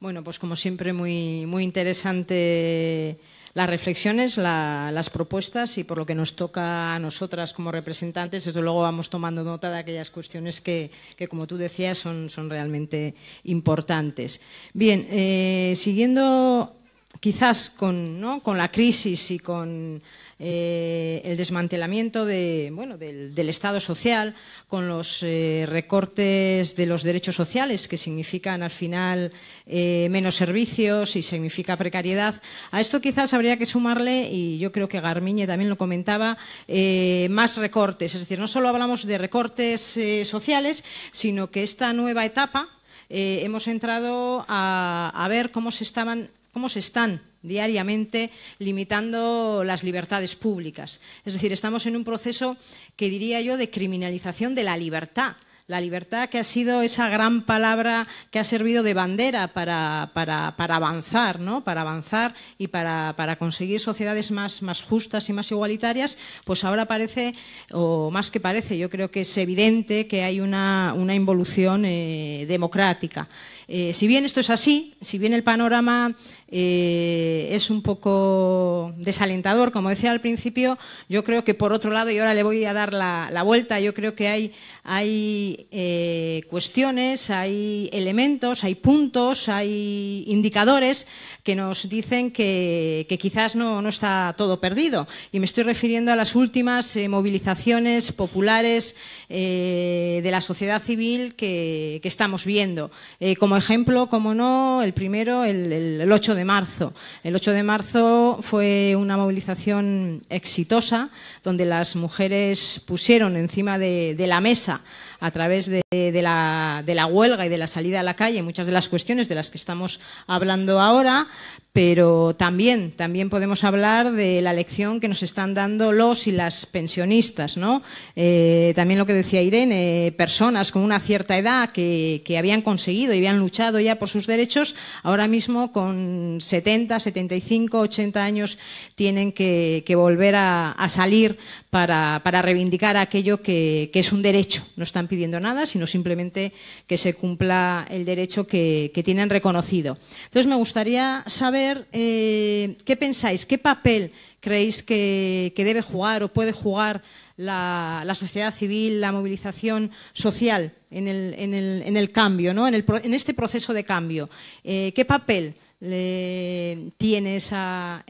Bueno, pues como siempre, muy, muy interesante las reflexiones, las propuestas y por lo que nos toca a nosotras como representantes, desde luego vamos tomando nota de aquellas cuestiones que, como tú decías, son, realmente importantes. Bien, eh, siguiendo quizás con, con, la crisis y con eh, el desmantelamiento de, del, Estado social, con los eh, recortes de los derechos sociales, que significan al final eh, menos servicios y significa precariedad. A esto quizás habría que sumarle, y yo creo que Garmiñe también lo comentaba, más recortes. Es decir, no solo hablamos de recortes sociales, sino que esta nueva etapa hemos entrado a, ver cómo se estaban cómo se están diariamente limitando las libertades públicas. Es decir, estamos en un proceso que diría yo de criminalización de la libertad. La libertad que ha sido esa gran palabra que ha servido de bandera para, avanzar, ¿no? Para avanzar y para, conseguir sociedades más, justas y más igualitarias, pues ahora parece, o más que parece, yo creo que es evidente que hay una, involución eh, democrática. Eh, si bien esto es así, si bien el panorama eh, es un poco desalentador, como decía al principio, yo creo que por otro lado, y ahora le voy a dar la, vuelta, yo creo que hay, eh, cuestiones, hay elementos, hay puntos, hay indicadores que nos dicen que, quizás no, está todo perdido. Y me estoy refiriendo a las últimas movilizaciones populares eh, de la sociedad civil que, estamos viendo. Eh, como ejemplo, como no, el primero, el, 8 de marzo. El 8 de marzo fue una movilización exitosa donde las mujeres pusieron encima de la mesa a través de, la, huelga y de la salida a la calle muchas de las cuestiones de las que estamos hablando ahora, pero también, también podemos hablar de la lección que nos están dando los y las pensionistas, ¿no? Eh, también lo que decía Irene, personas con una cierta edad que, habían conseguido y habían luchado ya por sus derechos, ahora mismo con 70, 75, 80 años tienen que, volver a, a salir para, reivindicar aquello que, es un derecho. No están pidiendo nada, sino simplemente que se cumpla el derecho que, tienen reconocido. Entonces, me gustaría saber eh, qué pensáis, qué papel creéis que, debe jugar o puede jugar la, sociedad civil, la movilización social en el, cambio, ¿no? en, este proceso de cambio. Eh, ¿Qué papel? le, tiene esa,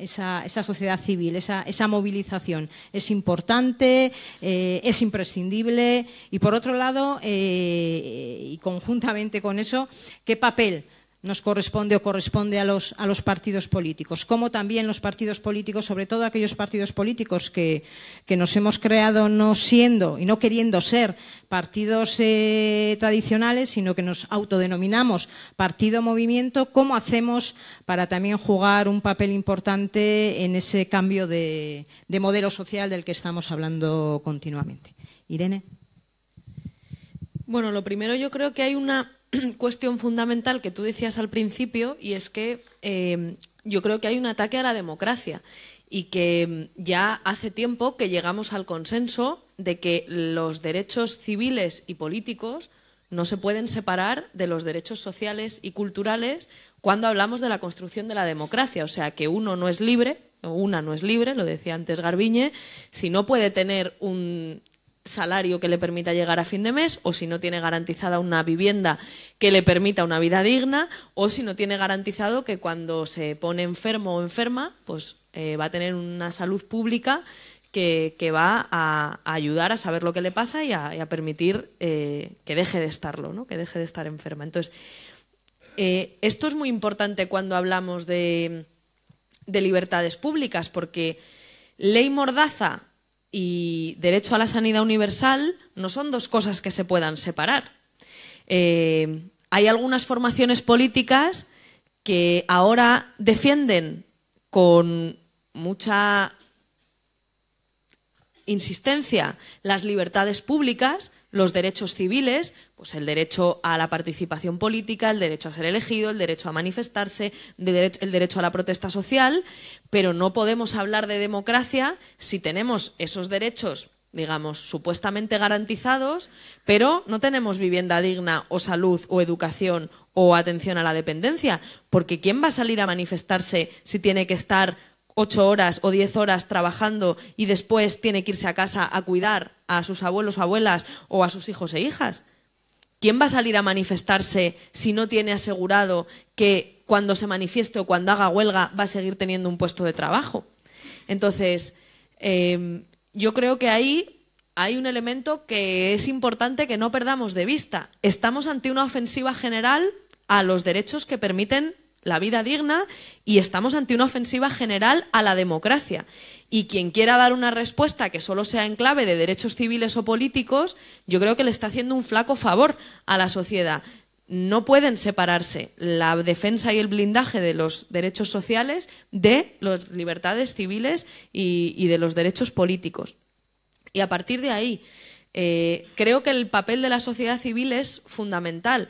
sociedad civil, esa, movilización. Es importante, eh, es imprescindible y, por otro lado, eh, y conjuntamente con eso, ¿qué papel? nos corresponde o corresponde a los, a los, partidos políticos, como también los partidos políticos, sobre todo aquellos partidos políticos que, nos hemos creado no siendo y no queriendo ser partidos eh, tradicionales, sino que nos autodenominamos partido movimiento, cómo hacemos para también jugar un papel importante en ese cambio de modelo social del que estamos hablando continuamente. Irene. Bueno, lo primero yo creo que hay una cuestión fundamental que tú decías al principio y es que em, yo creo que hay un ataque a la democracia y que em, ya hace tiempo que llegamos al consenso de que los derechos civiles y políticos no se pueden separar de los derechos sociales y culturales cuando hablamos de la construcción de la democracia. O sea, que uno no es libre, o una no es libre, lo decía antes Garbiñe, si no puede tener un salario que le permita llegar a fin de mes, o si no tiene garantizada una vivienda que le permita una vida digna, o si no tiene garantizado que cuando se pone enfermo o enferma, pues eh, va a tener una salud pública que, va a, ayudar a saber lo que le pasa y a, permitir eh, que deje de estarlo, ¿no? que deje de estar enferma. Entonces, eh, esto es muy importante cuando hablamos de libertades públicas, porque ley mordaza y derecho a la sanidad universal no son dos cosas que se puedan separar. Eh, hay algunas formaciones políticas que ahora defienden con mucha insistencia las libertades públicas, los derechos civiles, pues el derecho a la participación política, el derecho a ser elegido, el derecho a manifestarse, el derecho a la protesta social, pero no podemos hablar de democracia si tenemos esos derechos, digamos, supuestamente garantizados, pero no tenemos vivienda digna o salud o educación o atención a la dependencia, porque ¿quién va a salir a manifestarse si tiene que estar ocho horas o diez horas trabajando y después tiene que irse a casa a cuidar a sus abuelos o abuelas o a sus hijos e hijas? ¿Quién va a salir a manifestarse si no tiene asegurado que cuando se manifieste o cuando haga huelga va a seguir teniendo un puesto de trabajo? Entonces, em, yo creo que ahí hay un elemento que es importante que no perdamos de vista. Estamos ante una ofensiva general a los derechos que permiten la vida digna y estamos ante una ofensiva general a la democracia. Y quien quiera dar una respuesta que solo sea en clave de derechos civiles o políticos, yo creo que le está haciendo un flaco favor a la sociedad. No pueden separarse la defensa y el blindaje de los derechos sociales de las libertades civiles y, de los derechos políticos. Y a partir de ahí, eh, creo que el papel de la sociedad civil es fundamental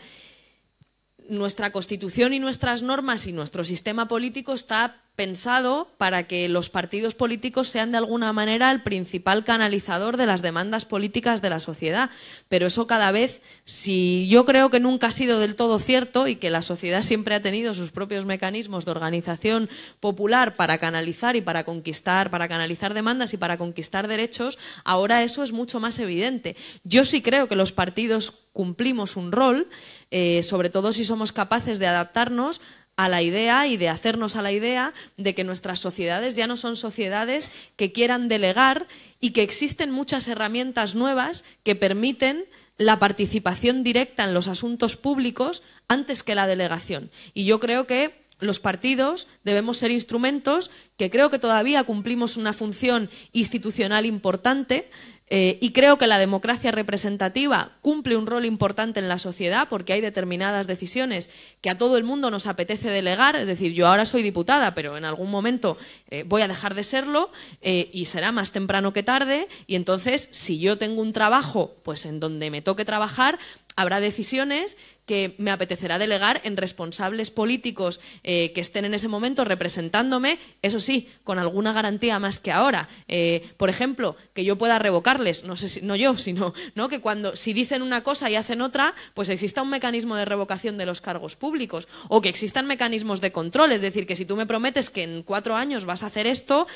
nuestra Constitución y nuestras normas y nuestro sistema político está pensado para que los partidos políticos sean de alguna manera el principal canalizador de las demandas políticas de la sociedad. Pero eso cada vez, si yo creo que nunca ha sido del todo cierto y que la sociedad siempre ha tenido sus propios mecanismos de organización popular para canalizar y para conquistar, para canalizar demandas y para conquistar derechos, ahora eso es mucho más evidente. Yo sí creo que los partidos cumplimos un rol, eh, sobre todo si somos capaces de adaptarnos a la idea y de hacernos a la idea de que nuestras sociedades ya no son sociedades que quieran delegar y que existen muchas herramientas nuevas que permiten la participación directa en los asuntos públicos antes que la delegación. Y yo creo que los partidos debemos ser instrumentos que creo que todavía cumplimos una función institucional importante eh, y creo que la democracia representativa cumple un rol importante en la sociedad porque hay determinadas decisiones que a todo el mundo nos apetece delegar. Es decir, yo ahora soy diputada, pero en algún momento eh, voy a dejar de serlo eh, y será más temprano que tarde. Y entonces, si yo tengo un trabajo, pues en donde me toque trabajar, habrá decisiones que me apetecerá delegar en responsables políticos eh, que estén en ese momento representándome, eso sí, con alguna garantía más que ahora. Eh, por ejemplo, que yo pueda revocarles, no sé si, no yo, sino ¿no? que cuando si dicen una cosa y hacen otra, pues exista un mecanismo de revocación de los cargos públicos o que existan mecanismos de control, es decir, que si tú me prometes que en cuatro años vas a hacer esto,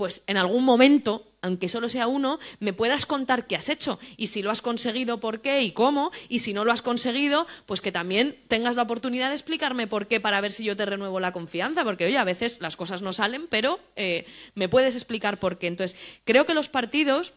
pues en algún momento, aunque solo sea uno, me puedas contar qué has hecho y si lo has conseguido, por qué y cómo, y si no lo has conseguido, pues que también tengas la oportunidad de explicarme por qué para ver si yo te renuevo la confianza, porque oye, a veces las cosas no salen, pero eh, me puedes explicar por qué. Entonces, creo que los partidos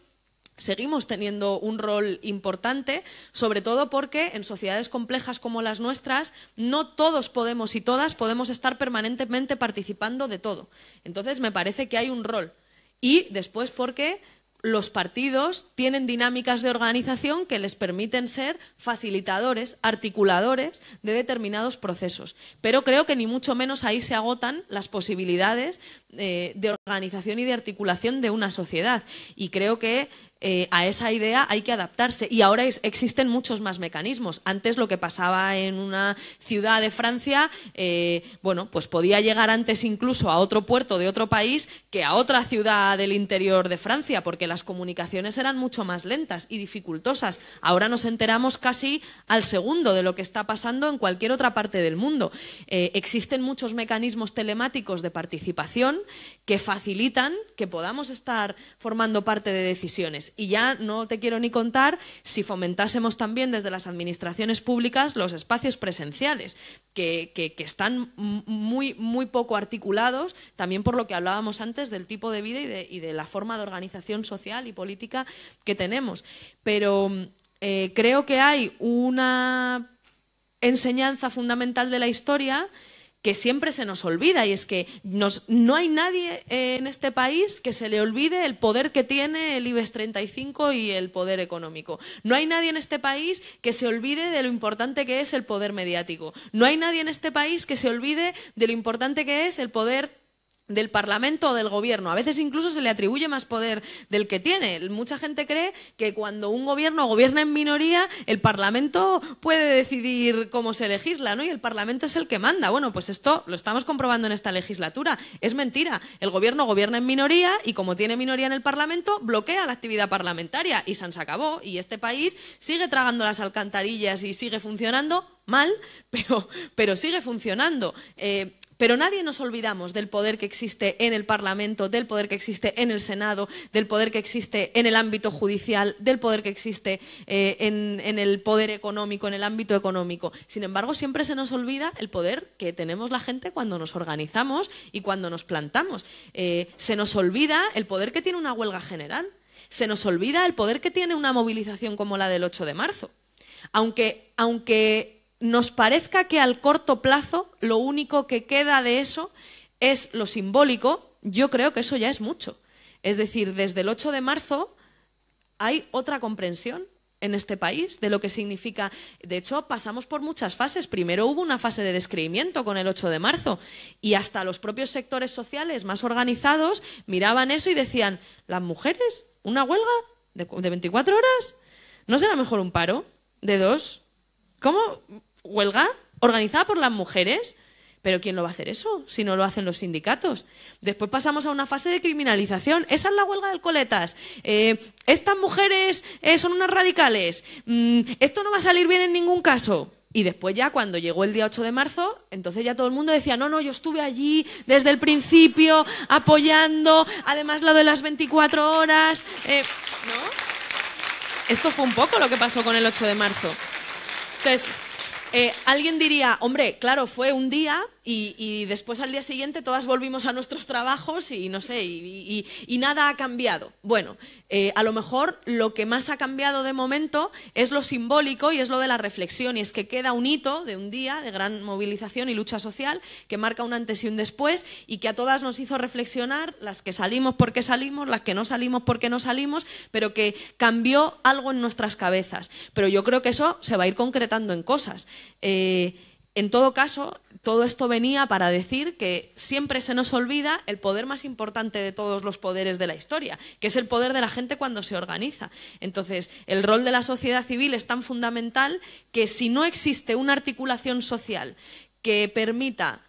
seguimos teniendo un rol importante, sobre todo porque en sociedades complejas como las nuestras no todos podemos y todas podemos estar permanentemente participando de todo. Entonces, me parece que hay un rol. Y después porque los partidos tienen dinámicas de organización que les permiten ser facilitadores, articuladores de determinados procesos. Pero creo que ni mucho menos ahí se agotan las posibilidades eh, de organización y de articulación de una sociedad. Y creo que eh, a esa idea hay que adaptarse. Y ahora existen muchos más mecanismos. Antes lo que pasaba en una ciudad de Francia, eh, bueno, pues podía llegar antes incluso a otro puerto de otro país que a otra ciudad del interior de Francia, porque las comunicaciones eran mucho más lentas y dificultosas. Ahora nos enteramos casi al segundo de lo que está pasando en cualquier otra parte del mundo. Eh, existen muchos mecanismos telemáticos de participación que facilitan que podamos estar formando parte de decisiones y ya no te quiero ni contar si fomentásemos también desde las administraciones públicas los espacios presenciales, que, están muy, poco articulados, también por lo que hablábamos antes del tipo de vida y de, la forma de organización social y política que tenemos. Pero eh, creo que hay una enseñanza fundamental de la historia que siempre se nos olvida y es que nos, no hay nadie en este país que se le olvide el poder que tiene el IBEX 35 y el poder económico. No hay nadie en este país que se olvide de lo importante que es el poder mediático. No hay nadie en este país que se olvide de lo importante que es el poder del Parlamento o del Gobierno. A veces incluso se le atribuye más poder del que tiene. Mucha gente cree que cuando un gobierno gobierna en minoría, el Parlamento puede decidir cómo se legisla, ¿no? Y el Parlamento es el que manda. Bueno, pues esto lo estamos comprobando en esta legislatura. Es mentira. El gobierno gobierna en minoría y como tiene minoría en el Parlamento, bloquea la actividad parlamentaria y se acabó. Y este país sigue tragando las alcantarillas y sigue funcionando mal, pero, pero sigue funcionando. Eh, pero nadie nos olvidamos del poder que existe en el Parlamento, del poder que existe en el Senado, del poder que existe en el ámbito judicial, del poder que existe eh, en, el poder económico, en el ámbito económico. Sin embargo, siempre se nos olvida el poder que tenemos la gente cuando nos organizamos y cuando nos plantamos. Eh, se nos olvida el poder que tiene una huelga general. Se nos olvida el poder que tiene una movilización como la del 8 de marzo. Aunque, aunque nos parezca que al corto plazo lo único que queda de eso es lo simbólico, yo creo que eso ya es mucho. Es decir, desde el 8 de marzo hay otra comprensión en este país de lo que significa. De hecho, pasamos por muchas fases. Primero hubo una fase de descreimiento con el 8 de marzo y hasta los propios sectores sociales más organizados miraban eso y decían, ¿las mujeres? ¿Una huelga de, 24 horas? ¿No será mejor un paro de dos? ¿Cómo? huelga organizada por las mujeres. Pero ¿quién lo va a hacer eso si no lo hacen los sindicatos? Después pasamos a una fase de criminalización. Esa es la huelga de coletas. Eh, estas mujeres eh, son unas radicales. Mm, esto no va a salir bien en ningún caso. Y después ya cuando llegó el día 8 de marzo, entonces ya todo el mundo decía, no, no, yo estuve allí desde el principio apoyando, además lo de las 24 horas. Eh, ¿No? Esto fue un poco lo que pasó con el 8 de marzo. Entonces, eh, alguien diría, hombre, claro, fue un día, y, después al día siguiente todas volvimos a nuestros trabajos y no sé, y, nada ha cambiado. Bueno, eh, a lo mejor lo que más ha cambiado de momento es lo simbólico y es lo de la reflexión, y es que queda un hito de un día de gran movilización y lucha social que marca un antes y un después y que a todas nos hizo reflexionar, las que salimos porque salimos, las que no salimos porque no salimos, pero que cambió algo en nuestras cabezas. Pero yo creo que eso se va a ir concretando en cosas. Eh, en todo caso, todo esto venía para decir que siempre se nos olvida el poder más importante de todos los poderes de la historia, que es el poder de la gente cuando se organiza. Entonces, el rol de la sociedad civil es tan fundamental que si no existe una articulación social que permita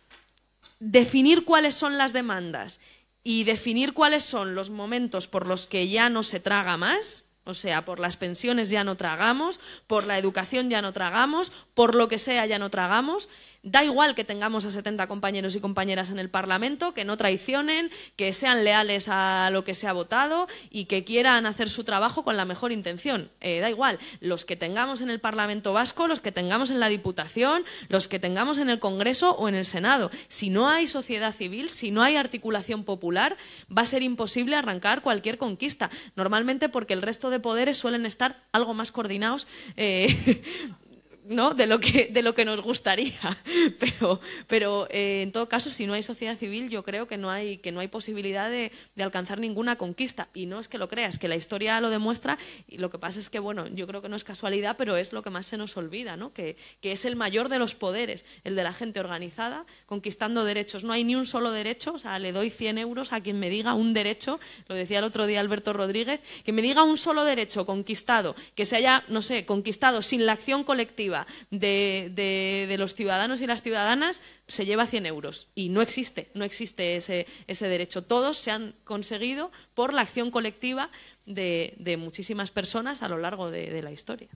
definir cuáles son las demandas y definir cuáles son los momentos por los que ya no se traga más, o sea, por las pensiones ya no tragamos, por la educación ya no tragamos, por lo que sea ya no tragamos, Da igual que tengamos a 70 compañeros y compañeras en el Parlamento, que no traicionen, que sean leales a lo que se ha votado y que quieran hacer su trabajo con la mejor intención. Eh, da igual, los que tengamos en el Parlamento vasco, los que tengamos en la Diputación, los que tengamos en el Congreso o en el Senado. Si no hay sociedad civil, si no hay articulación popular, va a ser imposible arrancar cualquier conquista. Normalmente porque el resto de poderes suelen estar algo más coordinados eh, ¿no? de, lo que, de lo que nos gustaría. Pero, pero eh, en todo caso, si no hay sociedad civil, yo creo que no hay, que no hay posibilidad de, de, alcanzar ninguna conquista. Y no es que lo creas, que la historia lo demuestra. Y lo que pasa es que, bueno, yo creo que no es casualidad, pero es lo que más se nos olvida, ¿no? que, que es el mayor de los poderes, el de la gente organizada, conquistando derechos. No hay ni un solo derecho, o sea, le doy 100 euros a quien me diga un derecho, lo decía el otro día Alberto Rodríguez, que me diga un solo derecho conquistado, que se haya, no sé, conquistado sin la acción colectiva de, los ciudadanos y las ciudadanas se lleva 100 euros. Y no existe, no existe ese, derecho. Todos se han conseguido por la acción colectiva de, muchísimas personas a lo largo de, la historia.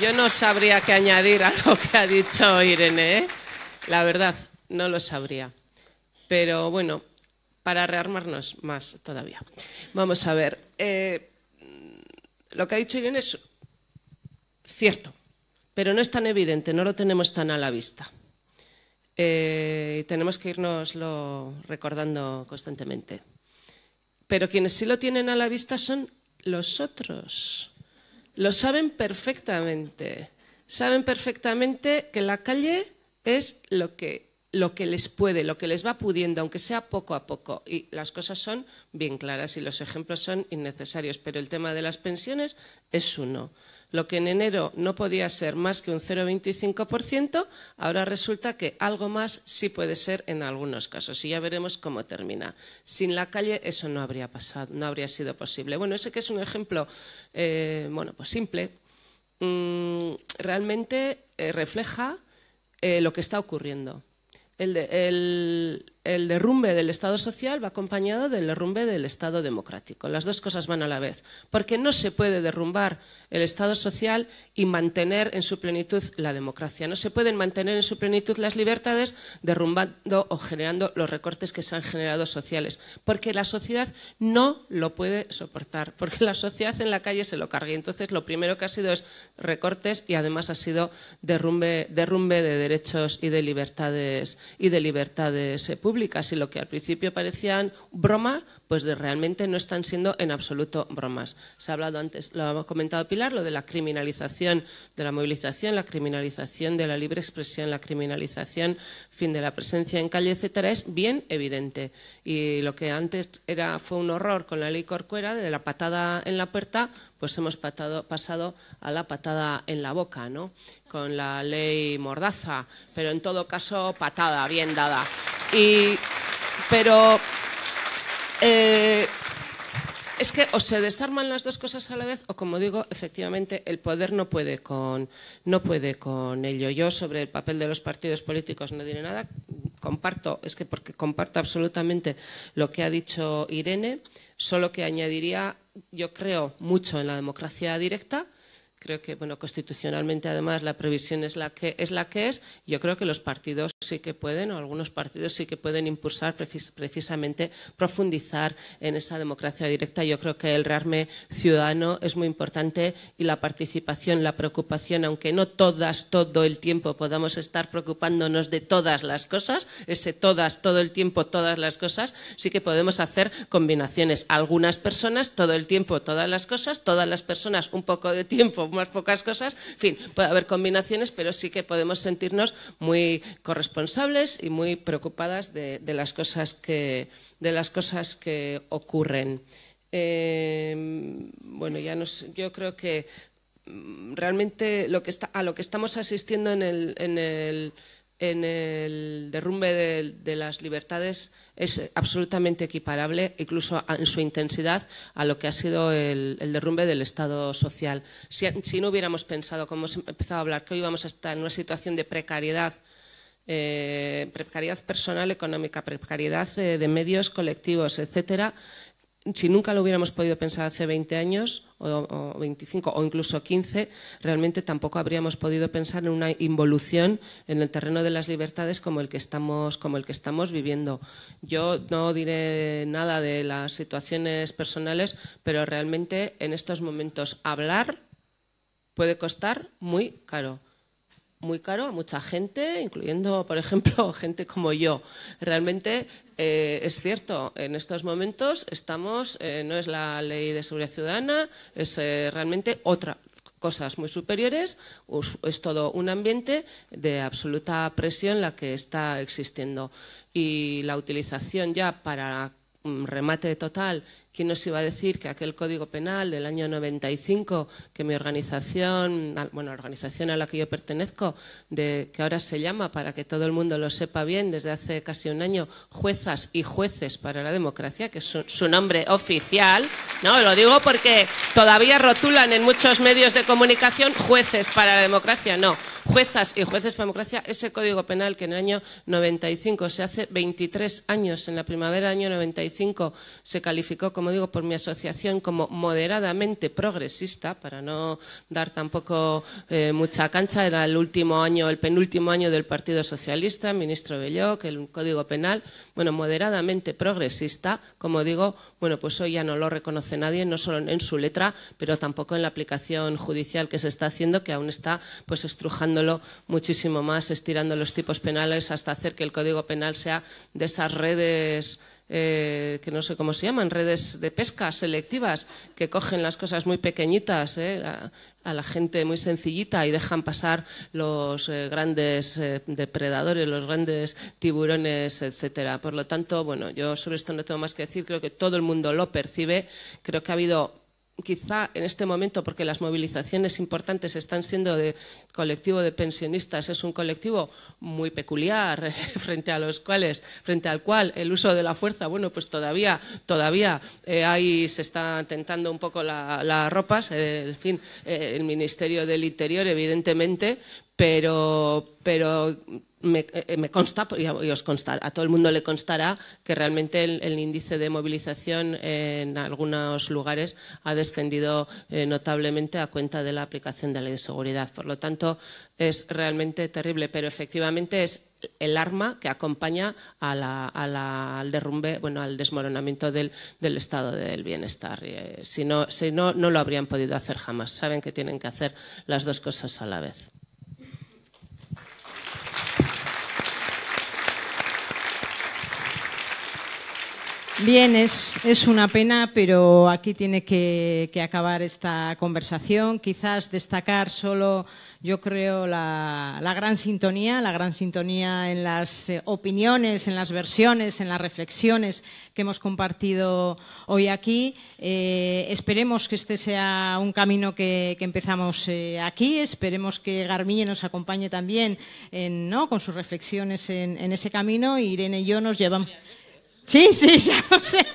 Yo no sabría qué añadir a lo que ha dicho Irene. ¿eh? La verdad, no lo sabría. Pero bueno, para rearmarnos más todavía. Vamos a ver. Eh, lo que ha dicho Irene es cierto, pero no es tan evidente, no lo tenemos tan a la vista. Eh, y tenemos que irnoslo recordando constantemente. Pero quienes sí lo tienen a la vista son los otros. Lo saben perfectamente. Saben perfectamente que la calle es lo que lo que les puede, lo que les va pudiendo, aunque sea poco a poco. Y las cosas son bien claras y los ejemplos son innecesarios, pero el tema de las pensiones es uno. Lo que en enero no podía ser más que un 0,25%, ahora resulta que algo más sí puede ser en algunos casos y ya veremos cómo termina. Sin la calle eso no habría pasado, no habría sido posible. Bueno, ese que es un ejemplo, eh, bueno, pues simple, mm, realmente eh, refleja eh, lo que está ocurriendo. El, el, el derrumbe del Estado social va acompañado del derrumbe del Estado democrático. Las dos cosas van a la vez, porque no se puede derrumbar el Estado social y mantener en su plenitud la democracia. No se pueden mantener en su plenitud las libertades derrumbando o generando los recortes que se han generado sociales, porque la sociedad no lo puede soportar, porque la sociedad en la calle se lo carga. entonces lo primero que ha sido es recortes y además ha sido derrumbe, derrumbe de derechos y de libertades y de libertades eh, públicas y lo que al principio parecían broma, pues realmente no están siendo en absoluto bromas. Se ha hablado antes, lo hemos comentado Pilar, lo de la criminalización de la movilización, la criminalización de la libre expresión, la criminalización, fin de la presencia en calle, etcétera, es bien evidente. Y lo que antes era fue un horror con la ley Corcuera de la patada en la puerta, pues hemos pasado a la patada en la boca, ¿no? Con la ley Mordaza, pero en todo caso patada bien dada. Y, pero eh, es que o se desarman las dos cosas a la vez o, como digo, efectivamente el poder no puede con, no puede con ello. Yo sobre el papel de los partidos políticos no diré nada. Comparto, es que porque comparto absolutamente lo que ha dicho Irene, solo que añadiría, yo creo mucho en la democracia directa Creo que, bueno, constitucionalmente además la previsión es la que es. La que es. Yo creo que los partidos sí que pueden, o algunos partidos sí que pueden impulsar precisamente profundizar en esa democracia directa. Yo creo que el rearme ciudadano es muy importante y la participación, la preocupación, aunque no todas, todo el tiempo podamos estar preocupándonos de todas las cosas, ese todas, todo el tiempo, todas las cosas, sí que podemos hacer combinaciones. Algunas personas, todo el tiempo, todas las cosas, todas las personas, un poco de tiempo más pocas cosas. En fin, puede haber combinaciones, pero sí que podemos sentirnos muy corresponsables y muy preocupadas de, las, cosas que, de las cosas que ocurren. Em, bueno, ya yo creo que mm, realmente lo que está, a lo que estamos asistiendo en el en el derrumbe de, las libertades es absolutamente equiparable, incluso en su intensidad, a lo que ha sido el, derrumbe del Estado social. Si, no hubiéramos pensado, como hemos empezado a hablar, que hoy vamos a estar en una situación de precariedad, eh, precariedad personal, económica, precariedad eh, de medios colectivos, etcétera, si nunca lo hubiéramos podido pensar hace 20 años o, 25 o incluso 15, realmente tampoco habríamos podido pensar en una involución en el terreno de las libertades como el que estamos, como el que estamos viviendo. Yo no diré nada de las situaciones personales, pero realmente en estos momentos hablar puede costar muy caro muy caro a mucha gente, incluyendo, por ejemplo, gente como yo. Realmente eh, es cierto, en estos momentos estamos, eh, no es la ley de seguridad ciudadana, es eh, realmente otra cosas muy superiores, es todo un ambiente de absoluta presión la que está existiendo. Y la utilización ya para mm, remate total ¿Quién nos iba a decir que aquel Código Penal del año 95, que mi organización, bueno, la organización a la que yo pertenezco, de, que ahora se llama, para que todo el mundo lo sepa bien, desde hace casi un año, Juezas y Jueces para la Democracia, que es su, nombre oficial, ¿no? Lo digo porque todavía rotulan en muchos medios de comunicación Jueces para la Democracia, no. Juezas y Jueces para Democracia, ese Código Penal que en el año 95, se hace 23 años, en la primavera del año 95, se calificó como como digo, por mi asociación como moderadamente progresista, para no dar tampoco eh, mucha cancha, era el último año, el penúltimo año del Partido Socialista, el ministro Belloc, el Código Penal, bueno, moderadamente progresista, como digo, bueno, pues hoy ya no lo reconoce nadie, no solo en su letra, pero tampoco en la aplicación judicial que se está haciendo, que aún está pues estrujándolo muchísimo más, estirando los tipos penales hasta hacer que el Código Penal sea de esas redes eh, que no sé cómo se llaman, redes de pesca selectivas, que cogen las cosas muy pequeñitas, eh, a, la gente muy sencillita y dejan pasar los eh, grandes depredadores, los grandes tiburones, etcétera. Por lo tanto, bueno, yo sobre esto no tengo más que decir, creo que todo el mundo lo percibe, creo que ha habido quizá en este momento, porque las movilizaciones importantes están siendo de colectivo de pensionistas, es un colectivo muy peculiar frente a los cuales, frente al cual el uso de la fuerza, bueno, pues todavía, todavía eh, ahí se está tentando un poco las ropas, eh, en fin, eh, el Ministerio del Interior, evidentemente, pero, eh, me, consta, y a todo el mundo le constará que realmente el, índice de movilización en algunos lugares ha descendido eh, notablemente a cuenta de la aplicación de la ley de seguridad. Por lo tanto, es realmente terrible, pero efectivamente es el arma que acompaña al derrumbe, bueno, al desmoronamiento del, estado del bienestar. Eh, si no, no lo habrían podido hacer jamás. Saben que tienen que hacer las dos cosas a la vez. Bien, es, una pena, pero aquí tiene que, acabar esta conversación. Quizás destacar solo, yo creo, la, gran sintonía, la gran sintonía en las eh, opiniones, en las versiones, en las reflexiones que hemos compartido hoy aquí. Eh, esperemos que este sea un camino que, empezamos eh, aquí. Esperemos que Garmille nos acompañe también ¿no? con sus reflexiones en, en ese camino. Irene y yo nos llevamos. Sí, sí, ya lo sé.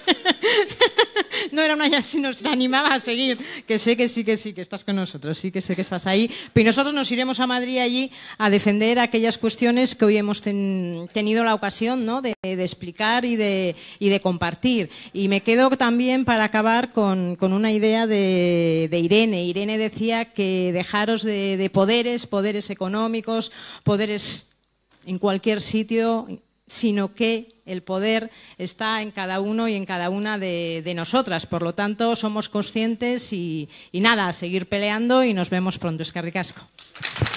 No era una ya, si nos animaba a seguir. Que sé que sí, que sí, que estás con nosotros, sí, que sé que estás ahí. Pero nosotros nos iremos a Madrid allí a defender aquellas cuestiones que hoy hemos tenido la ocasión ¿no? de, explicar y de, y de, compartir. Y me quedo también para acabar con, una idea de, Irene. Irene decía que dejaros de poderes, poderes económicos, poderes en cualquier sitio sino que el poder está en cada uno y en cada una de, nosotras. Por lo tanto, somos conscientes y, nada, a seguir peleando y nos vemos pronto. Es